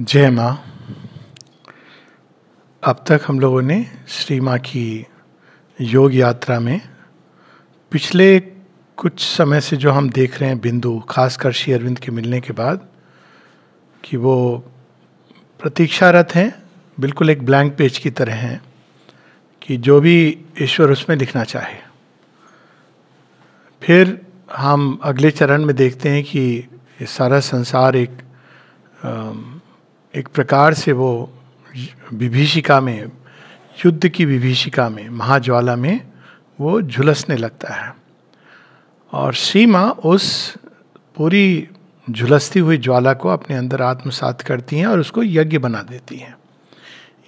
जय माँ अब तक हम लोगों ने श्री माँ की योग यात्रा में पिछले कुछ समय से जो हम देख रहे हैं बिंदु खासकर श्री अरविंद के मिलने के बाद कि वो प्रतीक्षारत हैं बिल्कुल एक ब्लैंक पेज की तरह हैं कि जो भी ईश्वर उसमें लिखना चाहे फिर हम अगले चरण में देखते हैं कि ये सारा संसार एक आ, एक प्रकार से वो विभीषिका में युद्ध की विभीषिका में महाज्वाला में वो झुलसने लगता है और सीमा उस पूरी झुलसती हुई ज्वाला को अपने अंदर आत्मसात करती हैं और उसको यज्ञ बना देती हैं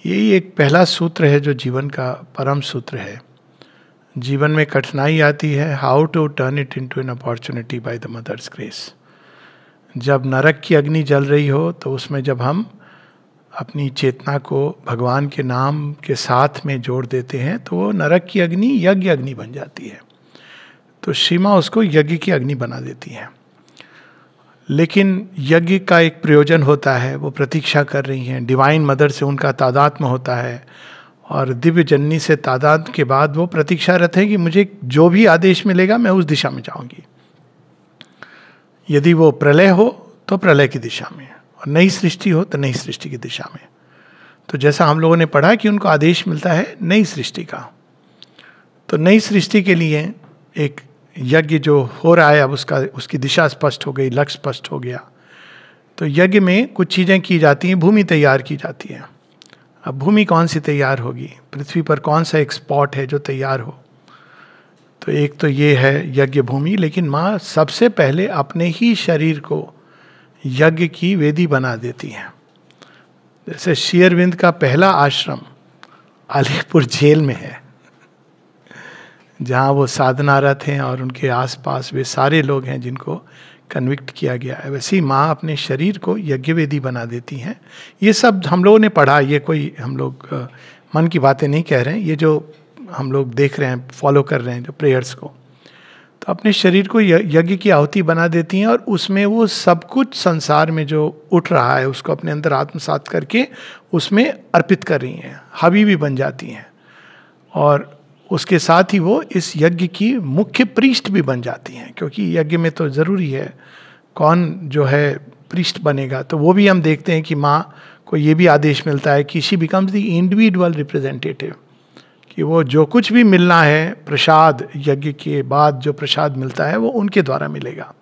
यही एक पहला सूत्र है जो जीवन का परम सूत्र है जीवन में कठिनाई आती है how to turn it into an opportunity by the mother's grace जब नरक की अग्नि जल रही हो तो उसमें जब हम अपनी चेतना को भगवान के नाम के साथ में जोड़ देते हैं तो वो नरक की अग्नि यज्ञ अग्नि बन जाती है तो सीमा उसको यज्ञ की अग्नि बना देती है लेकिन यज्ञ का एक प्रयोजन होता है वो प्रतीक्षा कर रही हैं डिवाइन मदर से उनका तादात्म होता है और दिव्य जननी से तादाद के बाद वो प्रतीक्षारत है कि मुझे जो भी आदेश मिलेगा मैं उस दिशा में जाऊंगी यदि वो प्रलय हो तो प्रलय की दिशा में और नई सृष्टि हो तो नई सृष्टि की दिशा में तो जैसा हम लोगों ने पढ़ा कि उनको आदेश मिलता है नई सृष्टि का तो नई सृष्टि के लिए एक यज्ञ जो हो रहा है अब उसका उसकी दिशा स्पष्ट हो गई लक्ष्य स्पष्ट हो गया तो यज्ञ में कुछ चीज़ें की जाती हैं भूमि तैयार की जाती है अब भूमि कौन सी तैयार होगी पृथ्वी पर कौन सा एक स्पॉट है जो तैयार हो तो एक तो ये है यज्ञ भूमि लेकिन माँ सबसे पहले अपने ही शरीर को यज्ञ की वेदी बना देती हैं जैसे शेयरविंद का पहला आश्रम अलीपुर जेल में है जहाँ वो साधनारत हैं और उनके आसपास वे सारे लोग हैं जिनको कन्विक्ट किया गया है वैसे ही माँ अपने शरीर को यज्ञ वेदी बना देती हैं ये सब हम लोगों ने पढ़ा ये कोई हम लोग मन की बातें नहीं कह रहे हैं ये जो हम लोग देख रहे हैं फॉलो कर रहे हैं जो प्रेयर्स को तो अपने शरीर को यज्ञ की आहुति बना देती हैं और उसमें वो सब कुछ संसार में जो उठ रहा है उसको अपने अंदर आत्मसात करके उसमें अर्पित कर रही हैं हबी भी बन जाती हैं और उसके साथ ही वो इस यज्ञ की मुख्य पृष्ठ भी बन जाती हैं क्योंकि यज्ञ में तो ज़रूरी है कौन जो है पृष्ठ बनेगा तो वो भी हम देखते हैं कि माँ को ये भी आदेश मिलता है कि she becomes the individual representative कि वो जो कुछ भी मिलना है प्रसाद यज्ञ के बाद जो प्रसाद मिलता है वो उनके द्वारा मिलेगा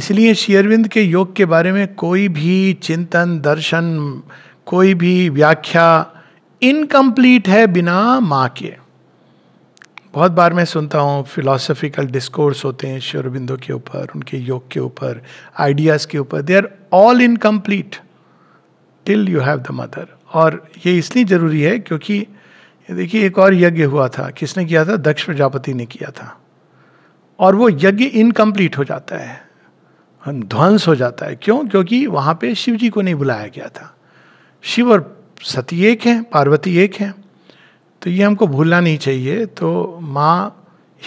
इसलिए शेयरविंद के योग के बारे में कोई भी चिंतन दर्शन कोई भी व्याख्या इनकम्प्लीट है बिना माँ के बहुत बार मैं सुनता हूँ फिलोसफिकल डिस्कोर्स होते हैं शेयरविंदों के ऊपर उनके योग के ऊपर आइडियाज़ के ऊपर they are all incomplete till you have the mother और ये इसलिए ज़रूरी है क्योंकि देखिए एक और यज्ञ हुआ था किसने किया था दक्ष प्रजापति ने किया था और वो यज्ञ इनकम्प्लीट हो जाता है हाँ, ध्वंस हो जाता है क्यों क्योंकि वहां पे शिव जी को नहीं बुलाया गया था शिव और सती एक हैं पार्वती एक हैं तो ये हमको भूलना नहीं चाहिए तो माँ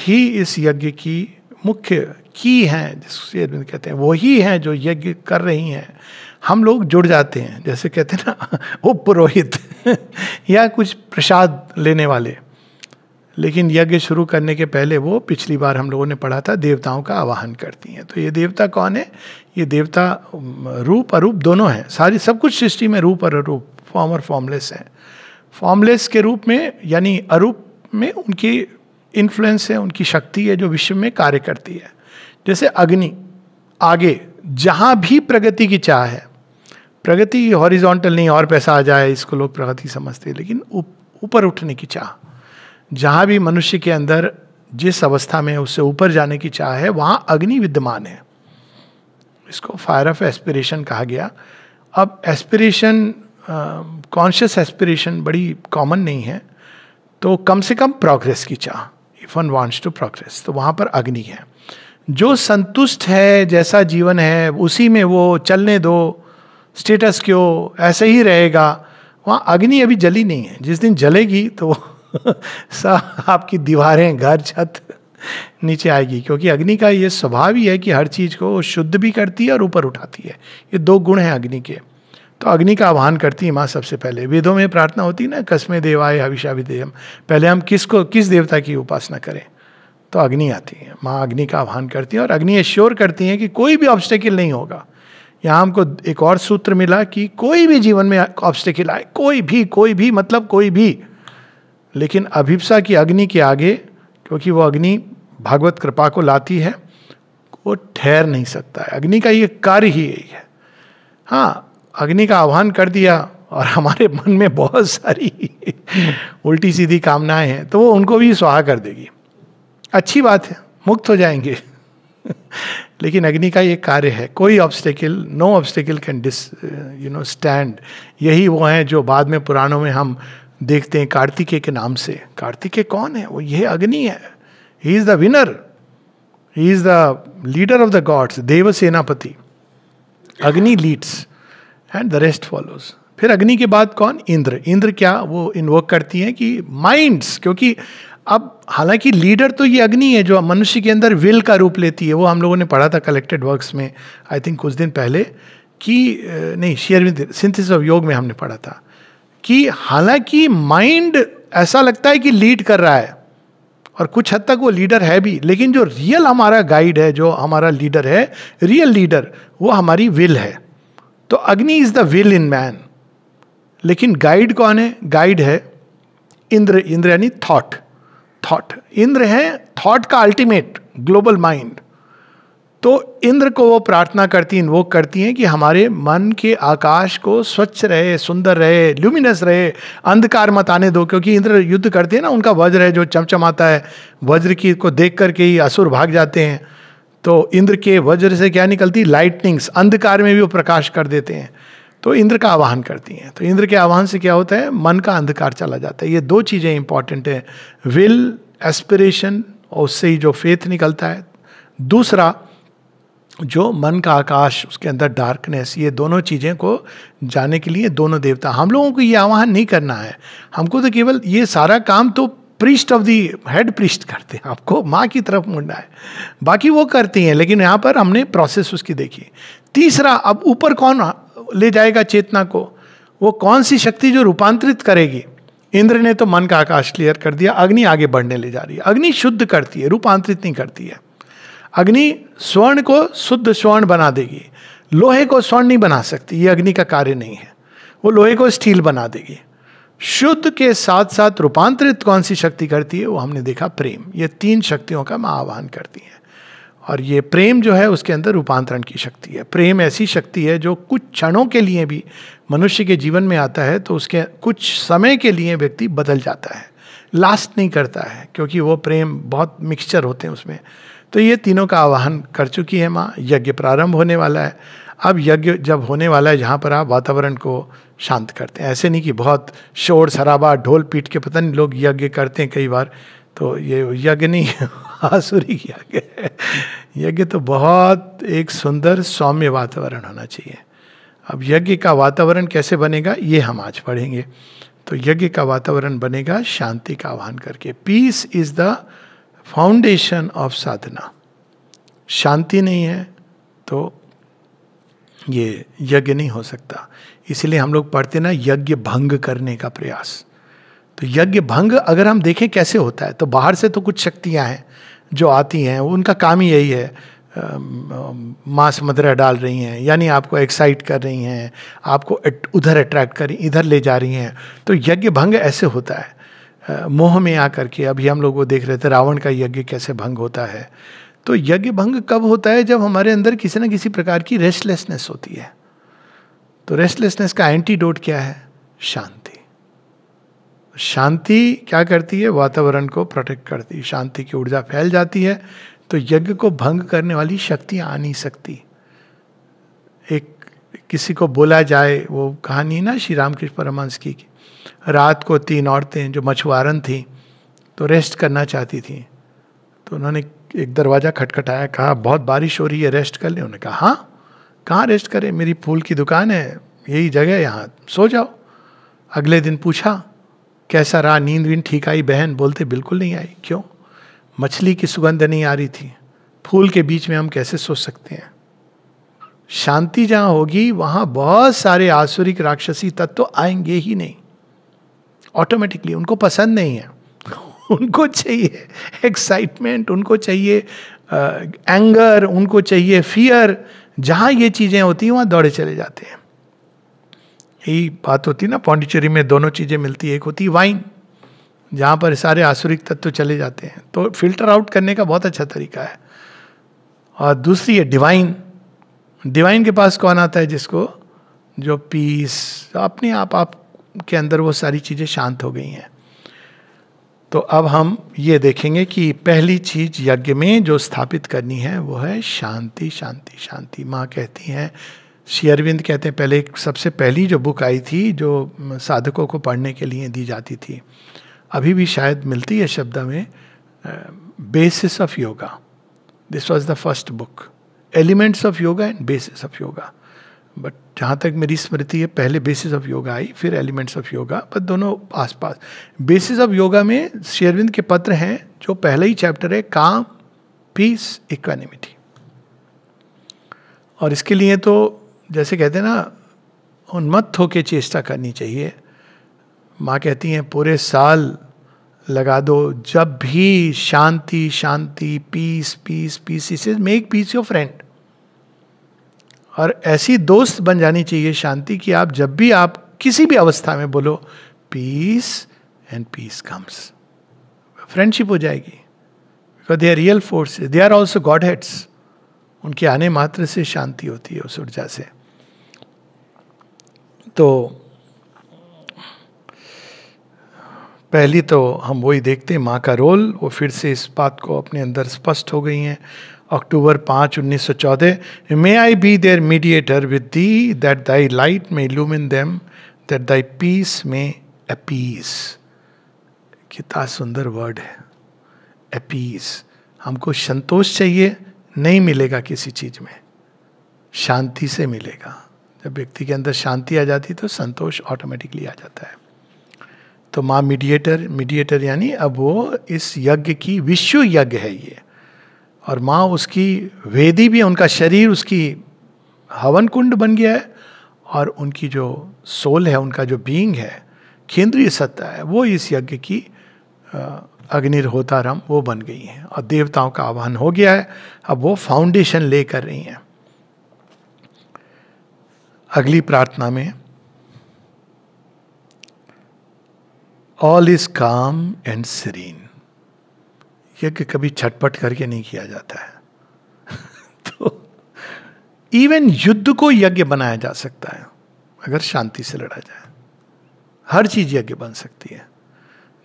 ही इस यज्ञ की मुख्य की हैं जिससे कहते हैं वो ही हैं जो यज्ञ कर रही हैं हम लोग जुड़ जाते हैं जैसे कहते हैं ना वो पुरोहित या कुछ प्रसाद लेने वाले लेकिन यज्ञ शुरू करने के पहले वो पिछली बार हम लोगों ने पढ़ा था देवताओं का आवाहन करती हैं तो ये देवता कौन है ये देवता रूप अरूप दोनों हैं सारी सब कुछ सृष्टि में रूप और अरूप फॉर्म और फॉर्मलेस है फॉर्मलेस के रूप में यानी अरूप में उनकी इन्फ्लुएंस है उनकी शक्ति है जो विश्व में कार्य करती है जैसे अग्नि आगे जहाँ भी प्रगति की चाह है प्रगति हॉरिजॉन्टल नहीं और पैसा आ जाए इसको लोग प्रगति समझते हैं लेकिन ऊपर उठने की चाह जहाँ भी मनुष्य के अंदर जिस अवस्था में उससे ऊपर जाने की चाह है वहाँ अग्नि विद्यमान है इसको फायर ऑफ एस्पिरेशन कहा गया अब एस्पिरेशन कॉन्शियस एस्पिरेशन बड़ी कॉमन नहीं है तो कम से कम प्रोग्रेस की चाह if one wants to progress तो वहाँ पर अग्नि है जो संतुष्ट है जैसा जीवन है उसी में वो चलने दो स्टेटस क्यों ऐसे ही रहेगा वहाँ अग्नि अभी जली नहीं है जिस दिन जलेगी तो सब आपकी दीवारें घर छत नीचे आएगी क्योंकि अग्नि का ये स्वभाव ही है कि हर चीज़ को शुद्ध भी करती है और ऊपर उठाती है ये दो गुण हैं अग्नि के तो अग्नि का आह्वान करती है माँ सबसे पहले वेदों में प्रार्थना होती है ना कसमें देवाय हविषाभिदेयम पहले हम किस को किस देवता की उपासना करें तो अग्नि आती है माँ अग्नि का आह्वान करती है और अग्नि एश्योर करती है कि कोई भी ऑब्स्टेकल नहीं होगा यहाँ हमको एक और सूत्र मिला कि कोई भी जीवन में ऑब्स्टिकल आए कोई भी कोई भी मतलब कोई भी लेकिन अभिप्सा की अग्नि के आगे क्योंकि वो अग्नि भागवत कृपा को लाती है वो ठहर नहीं सकता है अग्नि का ये कार्य ही यही है हाँ अग्नि का आह्वान कर दिया और हमारे मन में बहुत सारी उल्टी सीधी कामनाएं हैं तो वो उनको भी स्वाहा कर देगी अच्छी बात है मुक्त हो जाएंगे लेकिन अग्नि का ये कार्य है कोई obstacle no obstacle can dis you know stand यही वो हैं जो बाद में पुराणों में हम देखते हैं कार्तिकेय के नाम से कार्तिकेय कौन है वो ये अग्नि है he is the winner he is the leader of the gods देव सेनापति Agni leads and the rest follows फिर अग्नि के बाद कौन इंद्र इंद्र क्या वो इन्वोक करती हैं कि माइंड्स क्योंकि अब हालांकि लीडर तो ये अग्नि है जो मनुष्य के अंदर विल का रूप लेती है वो हम लोगों ने पढ़ा था कलेक्टेड वर्क्स में आई थिंक कुछ दिन पहले कि नहीं शेयरविंद सिंथिस ऑफ योग में हमने पढ़ा था कि हालांकि माइंड ऐसा लगता है कि लीड कर रहा है और कुछ हद तक वो लीडर है भी लेकिन जो रियल हमारा गाइड है जो हमारा लीडर है रियल लीडर वो हमारी विल है तो Agni is the will in man लेकिन गाइड कौन है गाइड है इंद्र इंद्र यानी थॉट थॉट इंद्र है थॉट का अल्टीमेट ग्लोबल माइंड तो इंद्र को वो प्रार्थना करती वो करती हैं कि हमारे मन के आकाश को स्वच्छ रहे सुंदर रहे ल्यूमिनस रहे अंधकार मत आने दो क्योंकि इंद्र युद्ध करते हैं ना उनका वज्र है जो चमचमाता है वज्र की को देख करके ही असुर भाग जाते हैं तो इंद्र के वज्र से क्या निकलती लाइटनिंग्स अंधकार में भी वो प्रकाश कर देते हैं तो इंद्र का आवाहन करती हैं तो इंद्र के आवाहन से क्या होता है मन का अंधकार चला जाता है ये दो चीज़ें इंपॉर्टेंट हैं विल एस्पिरेशन और उससे ही जो फेथ निकलता है दूसरा जो मन का आकाश उसके अंदर डार्कनेस ये दोनों चीज़ें को जाने के लिए दोनों देवता हम लोगों को ये आह्वान नहीं करना है हमको तो केवल ये सारा काम तो priest of the head priest करते हैं आपको माँ की तरफ मुड़ना है बाकी वो करती हैं लेकिन यहाँ पर हमने प्रोसेस उसकी देखी तीसरा अब ऊपर कौन ले जाएगा चेतना को वो कौन सी शक्ति जो रूपांतरित करेगी इंद्र ने तो मन का आकाश क्लियर कर दिया अग्नि आगे बढ़ने ले जा रही है अग्नि शुद्ध करती है रूपांतरित नहीं करती है अग्नि स्वर्ण को शुद्ध स्वर्ण बना देगी लोहे को स्वर्ण नहीं बना सकती ये अग्नि का कार्य नहीं है वो लोहे को स्टील बना देगी शुद्ध के साथ साथ रूपांतरित कौन सी शक्ति करती है वो हमने देखा प्रेम ये तीन शक्तियों का मैं आह्वान करती है और ये प्रेम जो है उसके अंदर रूपांतरण की शक्ति है प्रेम ऐसी शक्ति है जो कुछ क्षणों के लिए भी मनुष्य के जीवन में आता है तो उसके कुछ समय के लिए व्यक्ति बदल जाता है लास्ट नहीं करता है क्योंकि वो प्रेम बहुत मिक्सचर होते हैं उसमें तो ये तीनों का आवाहन कर चुकी है माँ यज्ञ प्रारंभ होने वाला है अब यज्ञ जब होने वाला है जहाँ पर आप वातावरण को शांत करते हैं ऐसे नहीं कि बहुत शोर शराबा ढोल पीट के पता नहीं लोग यज्ञ करते हैं कई बार तो ये यज्ञ नहीं आसुरी यज्ञ यज्ञ तो बहुत एक सुंदर सौम्य वातावरण होना चाहिए अब यज्ञ का वातावरण कैसे बनेगा ये हम आज पढ़ेंगे तो यज्ञ का वातावरण बनेगा शांति का आह्वान करके peace is the foundation of sadhana शांति नहीं है तो ये यज्ञ नहीं हो सकता इसलिए हम लोग पढ़ते ना यज्ञ भंग करने का प्रयास तो यज्ञ भंग अगर हम देखें कैसे होता है तो बाहर से तो कुछ शक्तियां हैं जो आती हैं उनका काम ही यही है मांस मदरा डाल रही हैं यानी आपको एक्साइट कर रही हैं आपको उधर अट्रैक्ट कर रही इधर ले जा रही हैं तो यज्ञ भंग ऐसे होता है मोह में आकर के अभी हम लोग वो देख रहे थे रावण का यज्ञ कैसे भंग होता है तो यज्ञ भंग कब होता है जब हमारे अंदर किसी ना किसी प्रकार की रेस्टलेसनेस होती है तो रेस्टलेसनेस का एंटीडोट क्या है शांत शांति क्या करती है वातावरण को प्रोटेक्ट करती है शांति की ऊर्जा फैल जाती है तो यज्ञ को भंग करने वाली शक्तियाँ आ नहीं सकती एक किसी को बोला जाए वो कहानी ना श्री रामकृष्ण परमहंस की रात को तीन औरतें जो मछुआरन थी तो रेस्ट करना चाहती थी तो उन्होंने एक दरवाज़ा खटखटाया कहा बहुत बारिश हो रही है रेस्ट कर ले उन्होंने कहा हाँ कहाँ रेस्ट करें मेरी फूल की दुकान है यही जगह है यहाँ सो जाओ अगले दिन पूछा कैसा रहा नींद वींद ठीक आई बहन बोलते बिल्कुल नहीं आई क्यों मछली की सुगंध नहीं आ रही थी फूल के बीच में हम कैसे सोच सकते हैं शांति जहां होगी वहां बहुत सारे आसुरिक राक्षसी तत्व तो आएंगे ही नहीं ऑटोमेटिकली उनको पसंद नहीं है उनको चाहिए एक्साइटमेंट उनको चाहिए एंगर उनको चाहिए फियर जहाँ ये चीज़ें होती हैं वहाँ दौड़े चले जाते हैं यही बात होती ना पौंडिचेरी में दोनों चीज़ें मिलती है एक होती है वाइन जहाँ पर सारे आसुरिक तत्व चले जाते हैं तो फिल्टर आउट करने का बहुत अच्छा तरीका है और दूसरी है डिवाइन डिवाइन के पास कौन आता है जिसको जो पीस अपने आप आप के अंदर वो सारी चीज़ें शांत हो गई हैं तो अब हम ये देखेंगे कि पहली चीज यज्ञ में जो स्थापित करनी है वो है शांति शांति शांति माँ कहती हैं श्री अरविंद कहते हैं पहले सबसे पहली जो बुक आई थी जो साधकों को पढ़ने के लिए दी जाती थी अभी भी शायद मिलती है शब्द में basis of yoga this was the first book elements of yoga and basis of yoga but जहाँ तक मेरी स्मृति है पहले बेसिस ऑफ योगा आई फिर एलिमेंट्स ऑफ योगा बट दोनों आसपास बेसिस ऑफ योगा में शेरविंद के पत्र हैं जो पहला ही चैप्टर है काम पीस इक्वानिमिटी और इसके लिए तो जैसे कहते हैं ना उन्मत्त होकर चेष्टा करनी चाहिए माँ कहती हैं पूरे साल लगा दो जब भी शांति शांति peace peace peace is make peace your friend और ऐसी दोस्त बन जानी चाहिए शांति कि आप जब भी आप किसी भी अवस्था में बोलो peace and peace comes friendship हो जाएगी because they are real forces they are also godheads उनके आने मात्र से शांति होती है उस ऊर्जा से तो पहली तो हम वही देखते हैं माँ का रोल वो फिर से इस बात को अपने अंदर स्पष्ट हो गई हैं अक्टूबर पाँच उन्नीस सौ चौदह may I be their mediator with the that thy light may illumine them that thy peace may appease कितना सुंदर वर्ड है अपीस हमको संतोष चाहिए नहीं मिलेगा किसी चीज में शांति से मिलेगा जब व्यक्ति के अंदर शांति आ जाती तो संतोष ऑटोमेटिकली आ जाता है तो माँ मीडिएटर मीडिएटर यानी अब वो इस यज्ञ की विश्व यज्ञ है ये और माँ उसकी वेदी भी उनका शरीर उसकी हवन कुंड बन गया है और उनकी जो सोल है उनका जो बींग है केंद्रीय सत्ता है वो इस यज्ञ की रम वो बन गई हैं और देवताओं का आह्वान हो गया है अब वो फाउंडेशन ले कर रही हैं अगली प्रार्थना में all is calm and serene ये कि कभी छटपट करके नहीं किया जाता है तो इवन युद्ध को यज्ञ बनाया जा सकता है अगर शांति से लड़ा जाए हर चीज यज्ञ बन सकती है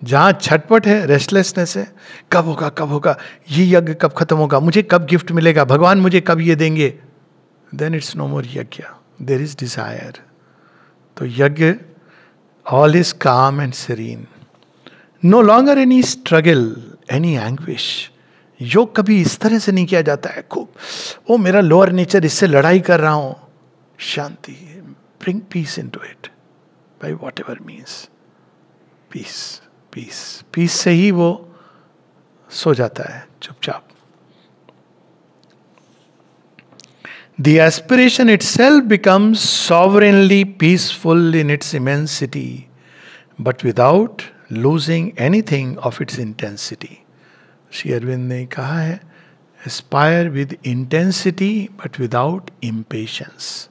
जहाँ छटपट है रेस्टलेसनेस है कब होगा कब होगा ये यज्ञ कब खत्म होगा मुझे कब गिफ्ट मिलेगा भगवान मुझे कब ये देंगे देन इट्स नो मोर यज्ञ देर इज डिजायर तो यज्ञ all is calm and serene no longer any struggle any anguish योग कभी इस तरह से नहीं किया जाता है खूब ओ मेरा लोअर नेचर इससे लड़ाई कर रहा हूं शांति bring peace into it by whatever means peace peace peace से ही वो सो जाता है चुपचाप the aspiration itself becomes sovereignly peaceful in its immensity but without losing anything of its intensity Shri Aurobindo ने कहा है aspire with intensity but without impatience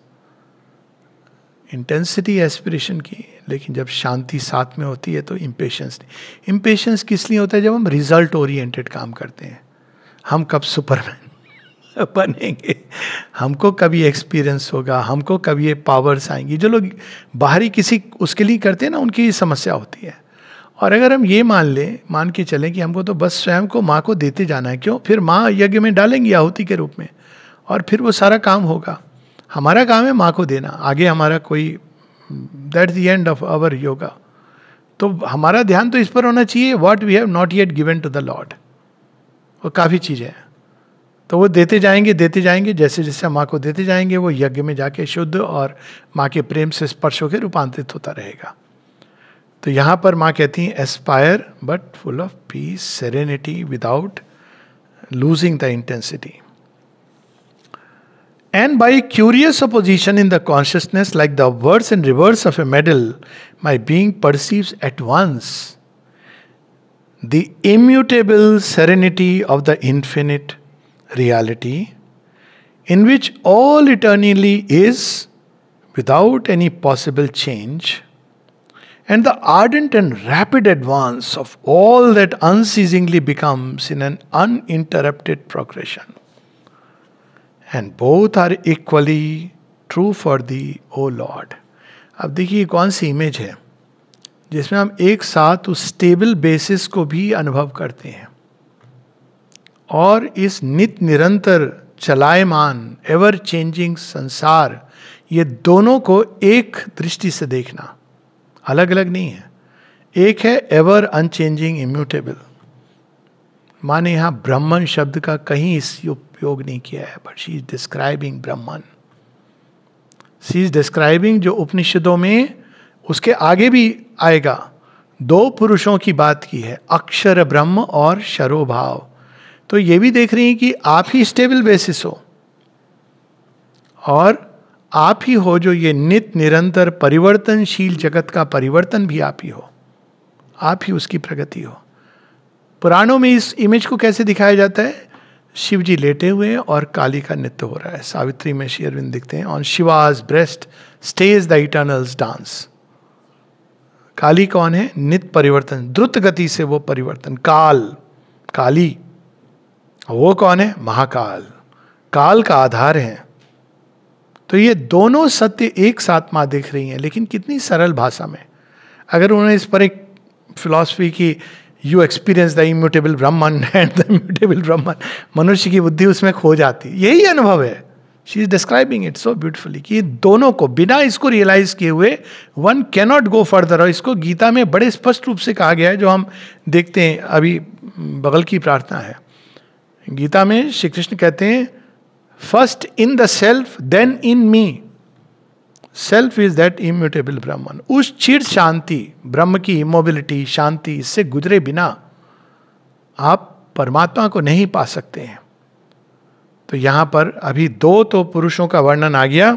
intensity aspiration की लेकिन जब शांति साथ में होती है तो इम्पेशंस नहीं इम्पेशंस किस लिए होता है जब हम रिजल्ट ओरिएंटेड काम करते हैं हम कब सुपरमैन बनेंगे हमको कभी एक्सपीरियंस होगा हमको कभी ये पावर्स आएंगी जो लोग बाहरी किसी उसके लिए करते हैं ना उनकी समस्या होती है और अगर हम ये मान लें मान के चलें कि हमको तो बस स्वयं को माँ को देते जाना है क्यों फिर माँ यज्ञ में डालेंगी आहुति के रूप में और फिर वो सारा काम होगा हमारा काम है माँ को देना आगे हमारा कोई that the end of our yoga तो हमारा ध्यान तो इस पर होना चाहिए what we have not yet given to the lord और काफ़ी चीज़ें हैं तो वो देते जाएंगे देते जाएंगे जैसे जैसे माँ को देते जाएंगे वो यज्ञ में जाके शुद्ध और माँ के प्रेम से स्पर्श होकर रूपांतरित होता रहेगा तो यहाँ पर माँ कहती हैं aspire but full of peace serenity without losing the intensity And by a curious opposition in the consciousness, like the obverse and reverse of a medal, my being perceives at once the immutable serenity of the infinite reality, in which all eternally is without any possible change, and the ardent and rapid advance of all that unceasingly becomes in an uninterrupted progression. And both are equally true for thee O lord अब देखिए कौन सी image है जिसमें हम एक साथ उस stable basis को भी अनुभव करते हैं और इस नित निरंतर चलायमान एवर चेंजिंग संसार ये दोनों को एक दृष्टि से देखना अलग अलग नहीं है एक है एवर अनचेंजिंग इम्यूटेबल माने यहां ब्राह्मण शब्द का कहीं इस उपयोग नहीं किया है but she is describing Brahman she is describing जो उपनिषदों में उसके आगे भी आएगा दो पुरुषों की बात की है अक्षर ब्रह्म और शरो भाव तो ये भी देख रही हैं कि आप ही स्टेबल बेसिस हो और आप ही हो जो ये नित निरंतर परिवर्तनशील जगत का परिवर्तन भी आप ही हो आप ही उसकी प्रगति हो पुराणों में इस इमेज को कैसे दिखाया जाता है शिव जी लेटे हुए हैं और काली का नृत्य हो रहा है सावित्री में श्री अरविंद दिखते हैं on Shiva's breast stage the eternals dance Kali कौन है नित परिवर्तन द्रुत गति से वो परिवर्तन काल काली वो कौन है महाकाल काल का आधार है तो ये दोनों सत्य एक साथ मां देख रही हैं लेकिन कितनी सरल भाषा में अगर उन्होंने इस पर एक फिलॉसफी की you experience the immutable Brahman and the immutable Brahman मनुष्य की बुद्धि उसमें खो जाती यही अनुभव है she is describing it so beautifully कि दोनों को बिना इसको रियलाइज किए हुए वन कैनॉट गो फर्दर और इसको गीता में बड़े स्पष्ट रूप से कहा गया है जो हम देखते हैं अभी बगल की प्रार्थना है गीता में श्री कृष्ण कहते हैं first in the self then in me self is that immutable Brahman उस चिर शांति ब्रह्म की इमोबिलिटी शांति इससे गुजरे बिना आप परमात्मा को नहीं पा सकते हैं तो यहां पर अभी दो तो पुरुषों का वर्णन आ गया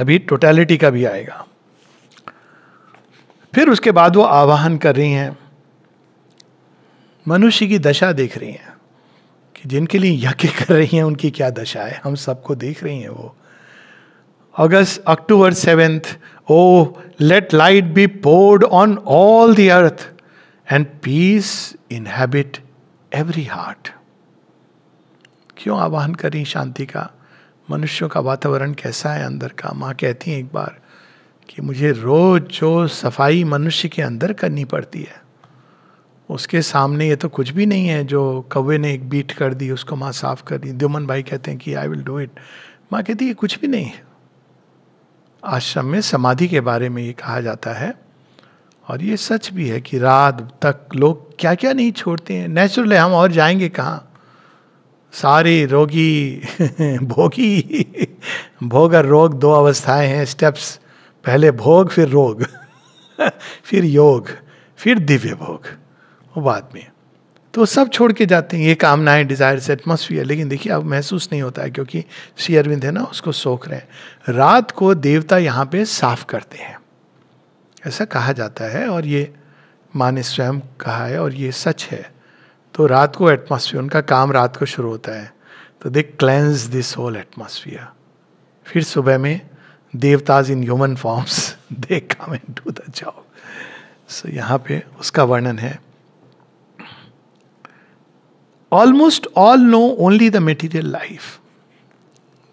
अभी टोटैलिटी का भी आएगा फिर उसके बाद वो आवाहन कर रही हैं मनुष्य की दशा देख रही हैं कि जिनके लिए यज्ञ कर रही हैं उनकी क्या दशा है हम सबको देख रही हैं वो August, October O oh, let light be poured on all the earth and peace inhabit every heart. क्यों आवाहन करें शांति का मनुष्यों का वातावरण कैसा है अंदर का माँ कहती हैं एक बार कि मुझे रोज जो सफाई मनुष्य के अंदर करनी पड़ती है उसके सामने ये तो कुछ भी नहीं है जो कौवे ने एक बीट कर दी उसको माँ साफ कर दी द्योमन भाई कहते हैं कि आई विल डू इट माँ कहती है कुछ भी नहीं है आश्रम में समाधि के बारे में ये कहा जाता है और ये सच भी है कि रात तक लोग क्या क्या नहीं छोड़ते हैं नेचुरल हम और जाएंगे कहाँ सारे रोगी भोगी भोग और रोग दो अवस्थाएं हैं स्टेप्स पहले भोग फिर रोग फिर योग फिर दिव्य भोग वो बाद में तो सब छोड़ के जाते हैं ये कामनाएं डिजायर्स एटमोसफियर लेकिन देखिए अब महसूस नहीं होता है क्योंकि श्री अरविंद है ना उसको सोख रहे हैं रात को देवता यहाँ पे साफ करते हैं ऐसा कहा जाता है और ये माँ ने स्वयं कहा है और ये सच है तो रात को एटमोसफियर उनका काम रात को शुरू होता है तो they cleanse this whole atmosphere फिर सुबह में devatas in human forms they come and do the job so यहाँ पे उसका वर्णन है almost all no only the material life